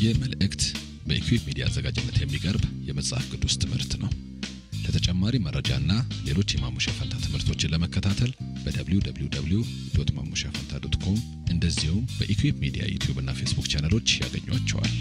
ይህ መልእክት በኢኩዌብ ሚዲያ አዘጋጅነት የሚቀርብ የመጽሐፍ ቅዱስ ትምህርት ነው። ለተጨማሪ መረጃና ሌሎች የማሙሻ ፈንታ ትምህርቶችን ለመከታተል በwww ማሙሻ ፈንታ ዶት ኮም እንደዚሁም በኢኩዊፕ ሚዲያ ዩቲዩብ እና ፌስቡክ ቻነሎች ያገኟቸዋል።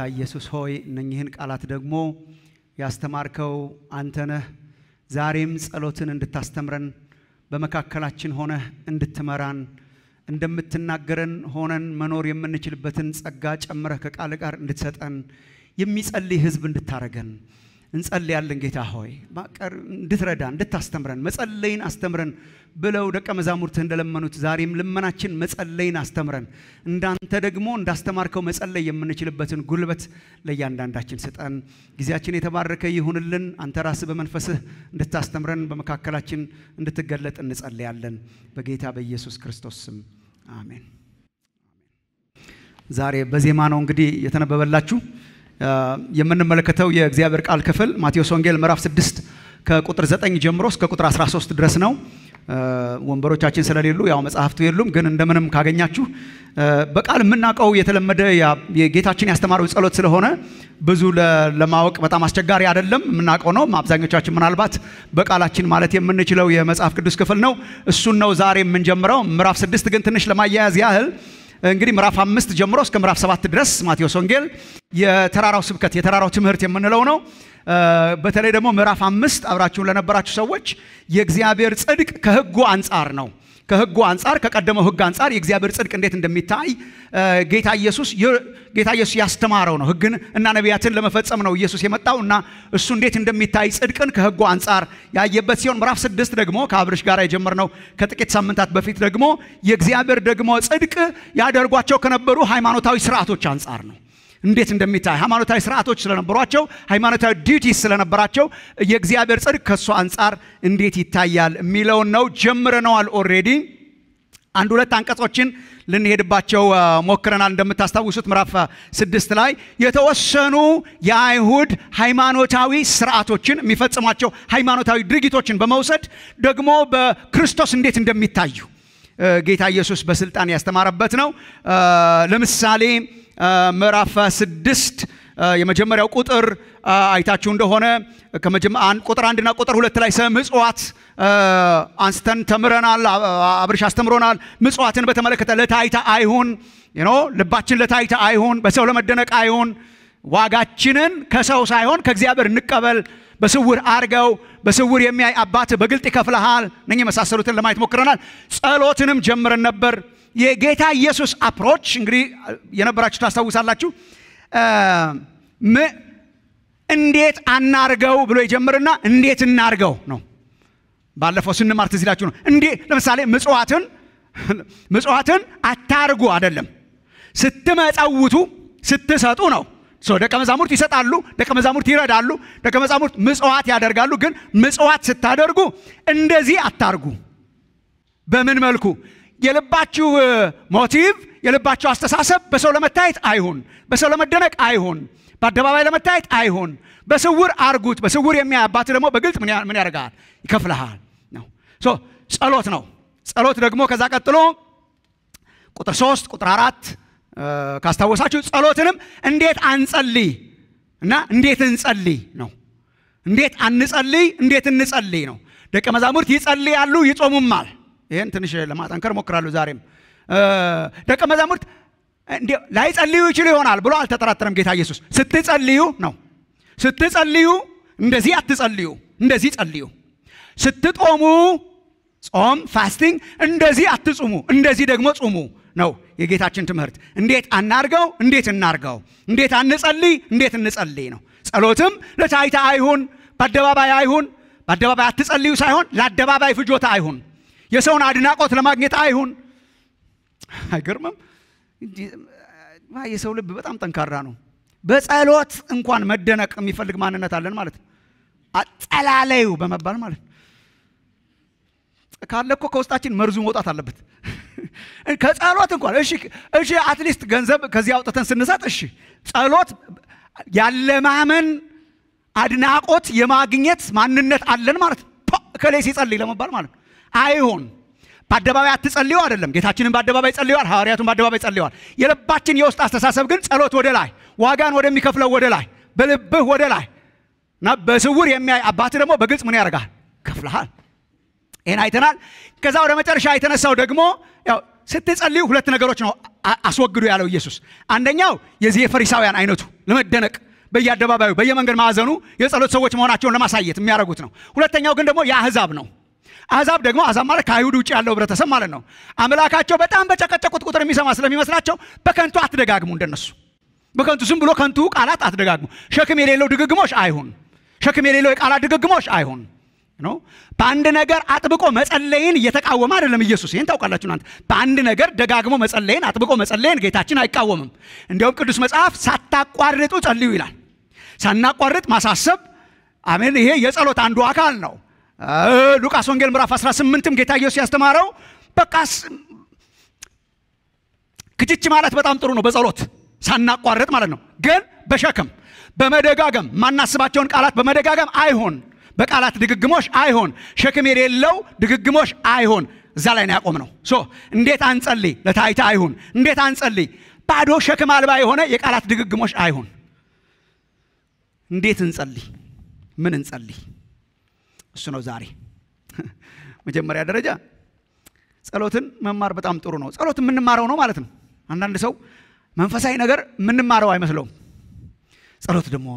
ጌታ ኢየሱስ ሆይ እነኚህን ቃላት ደግሞ ያስተማርከው አንተ ነህ። ዛሬም ጸሎትን እንድታስተምረን በመካከላችን ሆነህ እንድትመራን እንደምትናገረን ሆነን መኖር የምንችልበትን ጸጋ ጨምረህ ከቃል ጋር እንድትሰጠን የሚጸልይ ህዝብ እንድታረገን እንጸልያለን። ጌታ ሆይ እንድትረዳ እንድታስተምረን መጸለይን አስተምረን ብለው ደቀ መዛሙርት እንደለመኑት ዛሬም ልመናችን መጸለይን አስተምረን እንዳንተ ደግሞ እንዳስተማርከው መጸለይ የምንችልበትን ጉልበት ለእያንዳንዳችን ስጠን። ጊዜያችን የተባረከ ይሁንልን። አንተ ራስህ በመንፈስህ እንድታስተምረን በመካከላችን እንድትገለጥ እንጸለያለን። በጌታ በኢየሱስ ክርስቶስ ስም አሜን። ዛሬ በዜማ ነው እንግዲህ የተነበበላችሁ የምንመለከተው የእግዚአብሔር ቃል ክፍል ማቴዎስ ወንጌል ምዕራፍ 6 ከቁጥር 9 ጀምሮ እስከ ቁጥር 13 ድረስ ነው። ወንበሮቻችን ስለሌሉ ያው መጽሐፍቱ የሉም፣ ግን እንደምንም ካገኛችሁ በቃል የምናውቀው የተለመደ የጌታችን ያስተማረው ጸሎት ስለሆነ ብዙ ለማወቅ በጣም አስቸጋሪ አይደለም፣ የምናውቀው ነው። አብዛኞቻችን ምናልባት በቃላችን ማለት የምንችለው የመጽሐፍ ቅዱስ ክፍል ነው። እሱን ነው ዛሬ የምንጀምረው። ምዕራፍ ስድስት ግን ትንሽ ለማያያዝ ያህል እንግዲህ ምዕራፍ አምስት ጀምሮ እስከ ምዕራፍ ሰባት ድረስ ማቴዎስ ወንጌል የተራራው ስብከት የተራራው ትምህርት የምንለው ነው። በተለይ ደግሞ ምዕራፍ አምስት አብራችሁን ለነበራችሁ ሰዎች የእግዚአብሔር ጽድቅ ከህጉ አንጻር ነው ከህጉ አንጻር ከቀደመው ህግ አንጻር የእግዚአብሔር ጽድቅ እንዴት እንደሚታይ ጌታ ኢየሱስ ጌታ ኢየሱስ ያስተማረው ነው። ህግን እና ነቢያትን ለመፈጸም ነው ኢየሱስ የመጣው እና እሱ እንዴት እንደሚታይ ጽድቅን ከህጉ አንጻር ያየበት ሲሆን ምዕራፍ ስድስት ደግሞ ከአብርሽ ጋር የጀመርነው ከጥቂት ሳምንታት በፊት ደግሞ የእግዚአብሔር ደግሞ ጽድቅ ያደርጓቸው ከነበሩ ሃይማኖታዊ ስርዓቶች አንጻር ነው። እንዴት እንደሚታይ ሃይማኖታዊ ስርዓቶች ስለነበሯቸው፣ ሃይማኖታዊ ዲዩቲ ስለነበራቸው የእግዚአብሔር ጽድቅ ከእሱ አንጻር እንዴት ይታያል የሚለውን ነው። ጀምረነዋል ኦልሬዲ አንድ ሁለት አንቀጾችን ልንሄድባቸው ሞክረናል። እንደምታስታውሱት ምዕራፍ ስድስት ላይ የተወሰኑ የአይሁድ ሃይማኖታዊ ስርዓቶችን የሚፈጽሟቸው ሃይማኖታዊ ድርጊቶችን በመውሰድ ደግሞ በክርስቶስ እንዴት እንደሚታዩ ጌታ ኢየሱስ በስልጣን ያስተማረበት ነው። ለምሳሌ ምዕራፍ ስድስት የመጀመሪያው ቁጥር አይታችሁ እንደሆነ ቁጥር አንድና ቁጥር ሁለት ላይ ስለ ምጽዋት አንስተን ተምረናል። አብርሽ አስተምሮናል። ምጽዋትን በተመለከተ ለታይታ አይሁን ኖ ልባችን ለታይታ አይሁን፣ በሰው ለመደነቅ አይሁን። ዋጋችንን ከሰው ሳይሆን ከእግዚአብሔር እንቀበል። በስውር አርገው በስውር የሚያይ አባት በግልጥ ይከፍልሃል። እነኚህ የመሳሰሉትን ለማየት ሞክረናል። ጸሎትንም ጀምረን ነበር። የጌታ ኢየሱስ አፕሮች እንግዲህ የነበራችሁ ታስታውሳላችሁ። እንዴት አናርገው ብሎ ይጀምርና እንዴት እናርገው ነው። ባለፈው ስንማር ትዝ ይላችሁ ነው። እንዴ ለምሳሌ ምጽዋትን ምጽዋትን አታርጉ አይደለም፣ ስትመጸውቱ ስትሰጡ ነው። ደቀ መዛሙርት ይሰጣሉ፣ ደቀ መዛሙርት ይረዳሉ፣ ደቀ መዛሙርት ምጽዋት ያደርጋሉ። ግን ምጽዋት ስታደርጉ እንደዚህ አታርጉ። በምን መልኩ የልባችሁ ሞቲቭ የልባችሁ አስተሳሰብ በሰው ለመታየት አይሁን፣ በሰው ለመደነቅ አይሁን፣ በአደባባይ ለመታየት አይሁን። በስውር አርጉት። በስውር የሚያይ አባት ደግሞ በግልጥ ምን ያደርጋል? ይከፍልሃል ነው። ጸሎት ነው። ጸሎት ደግሞ ከዛ ቀጥሎ ቁጥር ሶስት ቁጥር አራት ካስታወሳችሁ ጸሎትንም እንዴት አንጸልይ እና እንዴት እንጸልይ ነው። እንዴት አንጸልይ፣ እንዴት እንጸልይ ነው። ደቀ መዛሙርት ይጸልያሉ፣ ይጾሙማል። ይህን ትንሽ ለማጠንከር ሞክራለሁ። ዛሬም ደቀ መዛሙርት ላይጸልዩ ይችሉ ይሆናል ብሎ አልተጠራጠረም ጌታ ኢየሱስ። ስትጸልዩ ነው ስትጸልዩ፣ እንደዚህ አትጸልዩ፣ እንደዚህ ጸልዩ። ስትጦሙ ጾም ፋስቲንግ፣ እንደዚህ አትጹሙ፣ እንደዚህ ደግሞ ጹሙ ነው የጌታችን ትምህርት። እንዴት አናርገው፣ እንዴት እናርገው፣ እንዴት አንጸልይ፣ እንዴት እንጸልይ ነው። ጸሎትም ለታይታ አይሁን፣ በአደባባይ አይሁን፣ በአደባባይ አትጸልዩ ሳይሆን ለአደባባይ ፍጆታ አይሁን። የሰውን አድናቆት ለማግኘት አይሁን። አይገርምም? የሰው ልብ በጣም ጠንካራ ነው። በጸሎት እንኳን መደነቅ የሚፈልግ ማንነት አለን ማለት ነው። በመባል ማለት ካለ እኮ ከውስጣችን መርዙ መውጣት አለበት። ከጸሎት እንኳን እሺ፣ እሺ አትሊስት ገንዘብ ከዚህ አውጥተን ስንሰጥ እሺ፣ ጸሎት ያለማመን አድናቆት የማግኘት ማንነት አለን ማለት ነው። ከላይ ሲጸልይ ለመባል ማለት አይሁን። በአደባባይ አትጸልዩ አይደለም። ጌታችንን በአደባባይ ጸልዩዋል፣ ሐዋርያቱን በአደባባይ ጸልዩዋል። የልባችን የውስጥ አስተሳሰብ ግን ጸሎት ወደ ላይ፣ ዋጋን ወደሚከፍለው ወደ ላይ፣ በልብህ ወደ ላይ እና በስውር የሚያይ አባት ደግሞ በግልጽ ምን ያደርጋል? ከፍልሃል። ይህን አይተናል። ከዛ ወደ መጨረሻ የተነሳው ደግሞ ያው ስትጸልዩ ሁለት ነገሮች ነው አስወግዱ ያለው ኢየሱስ። አንደኛው የዚህ የፈሪሳውያን አይነቱ ለመደነቅ በየአደባባዩ በየመንገድ ማዕዘኑ የጸሎት ሰዎች መሆናቸውን ለማሳየት የሚያደርጉት ነው። ሁለተኛው ግን ደግሞ የአህዛብ ነው። አሕዛብ ደግሞ አሕዛብ ማለት ከአይሁድ ውጭ ያለው ህብረተሰብ ማለት ነው። አምላካቸው በጣም በጨቀጨቁት ቁጥር የሚሰማ ስለሚመስላቸው በከንቱ አትደጋግሙ፣ እንደነሱ በከንቱ ዝም ብሎ ከንቱ ቃላት አትደጋግሙ። ሸክም የሌለው ድግግሞሽ አይሁን፣ ሸክም የሌለው የቃላት ድግግሞሽ አይሁን ነው። በአንድ ነገር አጥብቆ መጸለይን እየተቃወመ አይደለም ኢየሱስ። ይህን ታውቃላችሁ እናንተ። በአንድ ነገር ደጋግሞ መጸለይን አጥብቆ መጸለይን ጌታችን አይቃወምም። እንዲያውም ቅዱስ መጽሐፍ ሳታቋርጡ ጸልዩ ይላል። ሳናቋርጥ ማሳሰብ አሜን። ይሄ የጸሎት አንዱ አካል ነው። ሉቃስ ወንጌል ምዕራፍ 18ም ጌታ ኢየሱስ ያስተማረው በቃ ክችች ማለት በጣም ጥሩ ነው፣ በጸሎት ሳናቋረጥ ማለት ነው። ግን በሸክም በመደጋገም ማናስባቸውን ቃላት በመደጋገም አይሆን፣ በቃላት ድግግሞሽ አይሆን፣ ሸክም የሌለው ድግግሞሽ አይሆን። እዛ ላይ ነው ያቆም ነው። ሶ እንዴት አንጸልይ? ለታይታ አይሁን። እንዴት አንጸልይ? ባዶ ሸክም አልባ የሆነ የቃላት ድግግሞሽ አይሁን። እንዴት እንጸልይ? ምን እንጸልይ? እሱ ነው ዛሬ። መጀመሪያ ደረጃ ጸሎትን መማር በጣም ጥሩ ነው። ጸሎት የምንማረው ነው ማለት ነው። አንዳንድ ሰው መንፈሳዊ ነገር የምንማረው አይመስለውም። ጸሎት ደግሞ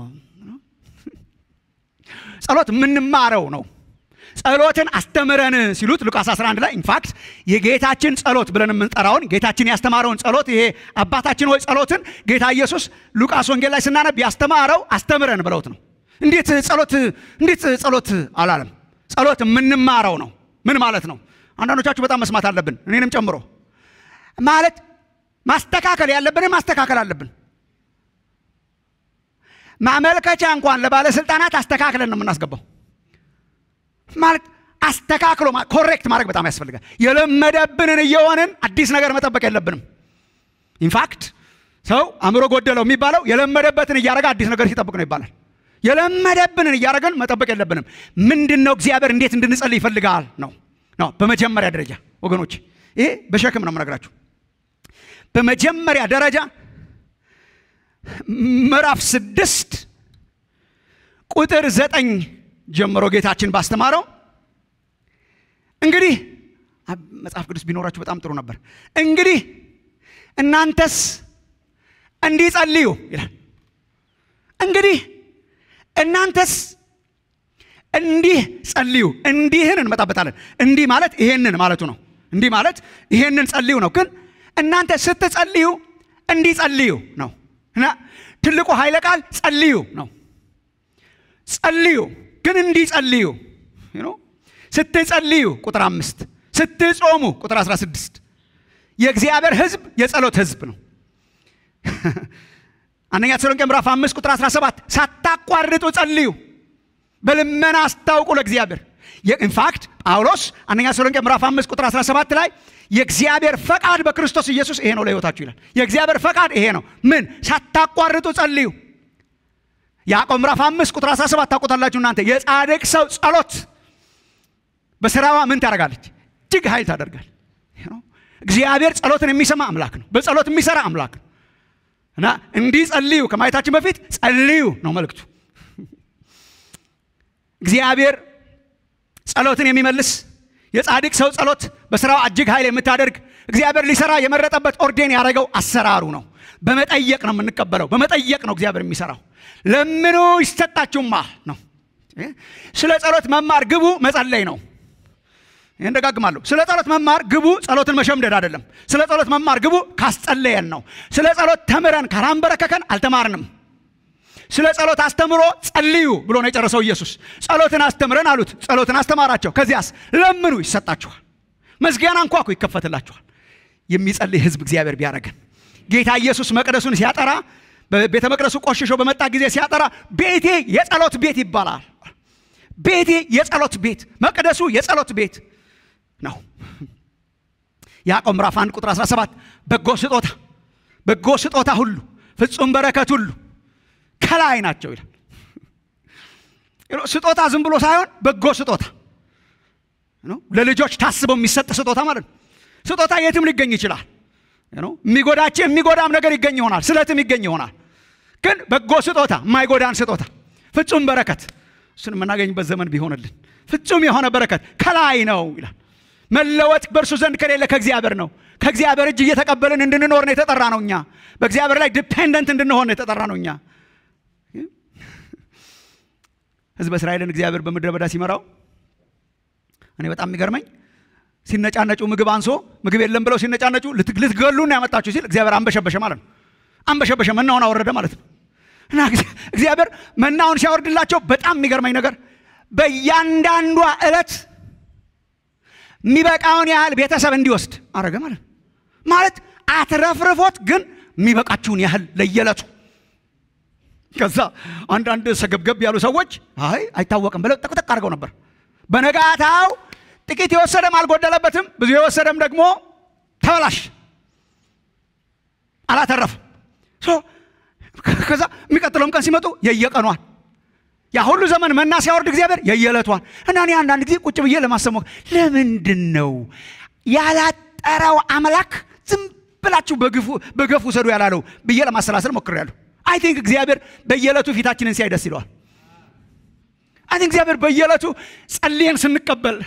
ጸሎት የምንማረው ነው። ጸሎትን አስተምረን ሲሉት ሉቃስ 11 ላይ ኢንፋክት የጌታችን ጸሎት ብለን የምንጠራውን ጌታችን ያስተማረውን ጸሎት ይሄ አባታችን ሆይ ጸሎትን ጌታ ኢየሱስ ሉቃስ ወንጌል ላይ ስናነብ ያስተማረው አስተምረን ብለውት ነው። እንዴት ጸሎት እንዴት ጸሎት አላለም? ጸሎት የምንማረው ነው። ምን ማለት ነው? አንዳንዶቻችሁ በጣም መስማት አለብን፣ እኔንም ጨምሮ ማለት ማስተካከል ያለብን ማስተካከል አለብን። ማመልከቻ እንኳን ለባለስልጣናት አስተካክለን ነው የምናስገባው። ማለት አስተካክሎ ኮሬክት ማድረግ በጣም ያስፈልጋል። የለመደብንን እየሆንን አዲስ ነገር መጠበቅ የለብንም። ኢንፋክት ሰው አእምሮ ጎደለው የሚባለው የለመደበትን እያደረገ አዲስ ነገር ሲጠብቅ ነው ይባላል። የለመደብንን እያደረገን መጠበቅ የለብንም። ምንድን ነው እግዚአብሔር እንዴት እንድንጸልይ ይፈልጋል ነው ነው። በመጀመሪያ ደረጃ ወገኖች፣ ይሄ በሸክም ነው የምነግራችሁ። በመጀመሪያ ደረጃ ምዕራፍ ስድስት ቁጥር ዘጠኝ ጀምሮ ጌታችን ባስተማረው እንግዲህ መጽሐፍ ቅዱስ ቢኖራችሁ በጣም ጥሩ ነበር። እንግዲህ እናንተስ እንዲጸልዩ ይላል። እንግዲህ እናንተስ እንዲህ ጸልዩ። እንዲህን እንመጣበታለን። እንዲህ ማለት ይሄንን ማለቱ ነው። እንዲህ ማለት ይሄንን ጸልዩ ነው። ግን እናንተ ስትጸልዩ እንዲህ ጸልዩ ነው እና ትልቁ ኃይለ ቃል ጸልዩ ነው። ጸልዩ ግን እንዲህ ጸልዩ ስትጸልዩ ቁጥር አምስት ስትጾሙ ቁጥር 16 የእግዚአብሔር ህዝብ የጸሎት ህዝብ ነው። አንደኛ ተሰሎንቄ ምዕራፍ 5 ቁጥር 17 ሳታቋርጡ ጸልዩ፣ በልመና አስታውቁ ለእግዚአብሔር። ኢንፋክት ጳውሎስ አንደኛ ተሰሎንቄ ምዕራፍ 5 ቁጥር 17 ላይ የእግዚአብሔር ፈቃድ በክርስቶስ ኢየሱስ ይሄ ነው ለሕይወታችሁ ይላል። የእግዚአብሔር ፈቃድ ይሄ ነው። ምን? ሳታቋርጡ ጸልዩ። ያዕቆብ ምዕራፍ 5 ቁጥር 17 ታውቁታላችሁ እናንተ። የጻድቅ ሰው ጸሎት በስራዋ ምን ታደርጋለች? እጅግ ኃይል ታደርጋል። እግዚአብሔር ጸሎትን የሚሰማ አምላክ ነው። በጸሎት የሚሰራ አምላክ ነው። እና እንዲህ ጸልዩ ከማየታችን በፊት ጸልዩ ነው መልእክቱ። እግዚአብሔር ጸሎትን የሚመልስ የጻድቅ ሰው ጸሎት በስራው እጅግ ኃይል የምታደርግ እግዚአብሔር ሊሰራ የመረጠበት ኦርዴን ያደረገው አሰራሩ ነው። በመጠየቅ ነው የምንቀበለው። በመጠየቅ ነው እግዚአብሔር የሚሰራው። ለምኑ ይሰጣችሁማ ነው። ስለ ጸሎት መማር ግቡ መጸለይ ነው። ይህን ደጋግማለሁ። ስለ ጸሎት መማር ግቡ ጸሎትን መሸምደድ አይደለም። ስለ ጸሎት መማር ግቡ ካስጸለየን ነው። ስለ ጸሎት ተምረን ካላንበረከከን አልተማርንም። ስለ ጸሎት አስተምሮ ጸልዩ ብሎ ነው የጨረሰው ኢየሱስ። ጸሎትን አስተምረን አሉት። ጸሎትን አስተማራቸው። ከዚያስ ለምኑ ይሰጣችኋል፣ መዝጊያን አንኳኩ ይከፈትላችኋል። የሚጸልይ ህዝብ እግዚአብሔር ቢያደርገን ጌታ ኢየሱስ መቅደሱን ሲያጠራ ቤተ መቅደሱ ቆሽሾ በመጣ ጊዜ ሲያጠራ ቤቴ የጸሎት ቤት ይባላል። ቤቴ የጸሎት ቤት፣ መቅደሱ የጸሎት ቤት ነው። ያዕቆብ ምዕራፍ 1 ቁጥር 17 በጎ ስጦታ በጎ ስጦታ ሁሉ ፍጹም በረከት ሁሉ ከላይ ናቸው ይላል። ስጦታ ዝም ብሎ ሳይሆን በጎ ስጦታ ለልጆች ታስበው የሚሰጥ ስጦታ ማለት ነው። ስጦታ የትም ሊገኝ ይችላል። የሚጎዳችን የሚጎዳም ነገር ይገኝ ይሆናል፣ ስለትም ይገኝ ይሆናል። ግን በጎ ስጦታ፣ የማይጎዳን ስጦታ፣ ፍጹም በረከት እሱን የምናገኝበት ዘመን ቢሆንልን ፍጹም የሆነ በረከት ከላይ ነው ይላል። መለወጥ በእርሱ ዘንድ ከሌለ ከእግዚአብሔር ነው። ከእግዚአብሔር እጅ እየተቀበልን እንድንኖር ነው የተጠራ ነው። እኛ በእግዚአብሔር ላይ ዲፔንደንት እንድንሆን ነው የተጠራ ነው። እኛ ህዝብ እስራኤልን እግዚአብሔር በምድረ በዳ ሲመራው እኔ በጣም የሚገርመኝ ሲነጫነጩ ምግብ አንሶ ምግብ የለም ብለው ሲነጫነጩ ልትገሉን ያመጣችሁ ሲል እግዚአብሔር አንበሸበሸ ማለት ነው። አንበሸበሸ መናውን አወረደ ማለት ነው። እና እግዚአብሔር መናውን ሲያወርድላቸው በጣም የሚገርመኝ ነገር በእያንዳንዷ እለት የሚበቃውን ያህል ቤተሰብ እንዲወስድ አረገ ማለት ማለት አትረፍርፎት ግን የሚበቃችሁን ያህል ለየለቱ ከዛ አንዳንድ ሰገብገብ ያሉ ሰዎች አይ አይታወቅም ብለው ጠቅጠቅ አድርገው ነበር በነጋታው ጥቂት የወሰደም አልጎደለበትም ብዙ የወሰደም ደግሞ ተበላሽ አላተረፍም ከዛ የሚቀጥለውም ቀን ሲመጡ የየቀኗል ያ ሁሉ ዘመን መና ሲያወርድ እግዚአብሔር የየዕለቷን እና እኔ አንዳንድ ጊዜ ቁጭ ብዬ ለማሰሞክ ለምንድን ነው ያላጠረው አምላክ ዝም ብላችሁ በገፉ ሰዱ ያላለው ብዬ ለማሰላሰል ሞክሬያለሁ። አይ ቲንክ እግዚአብሔር በየዕለቱ ፊታችንን ሲያይ ደስ ይለዋል። አይ ቲንክ እግዚአብሔር በየዕለቱ ጸልየን ስንቀበል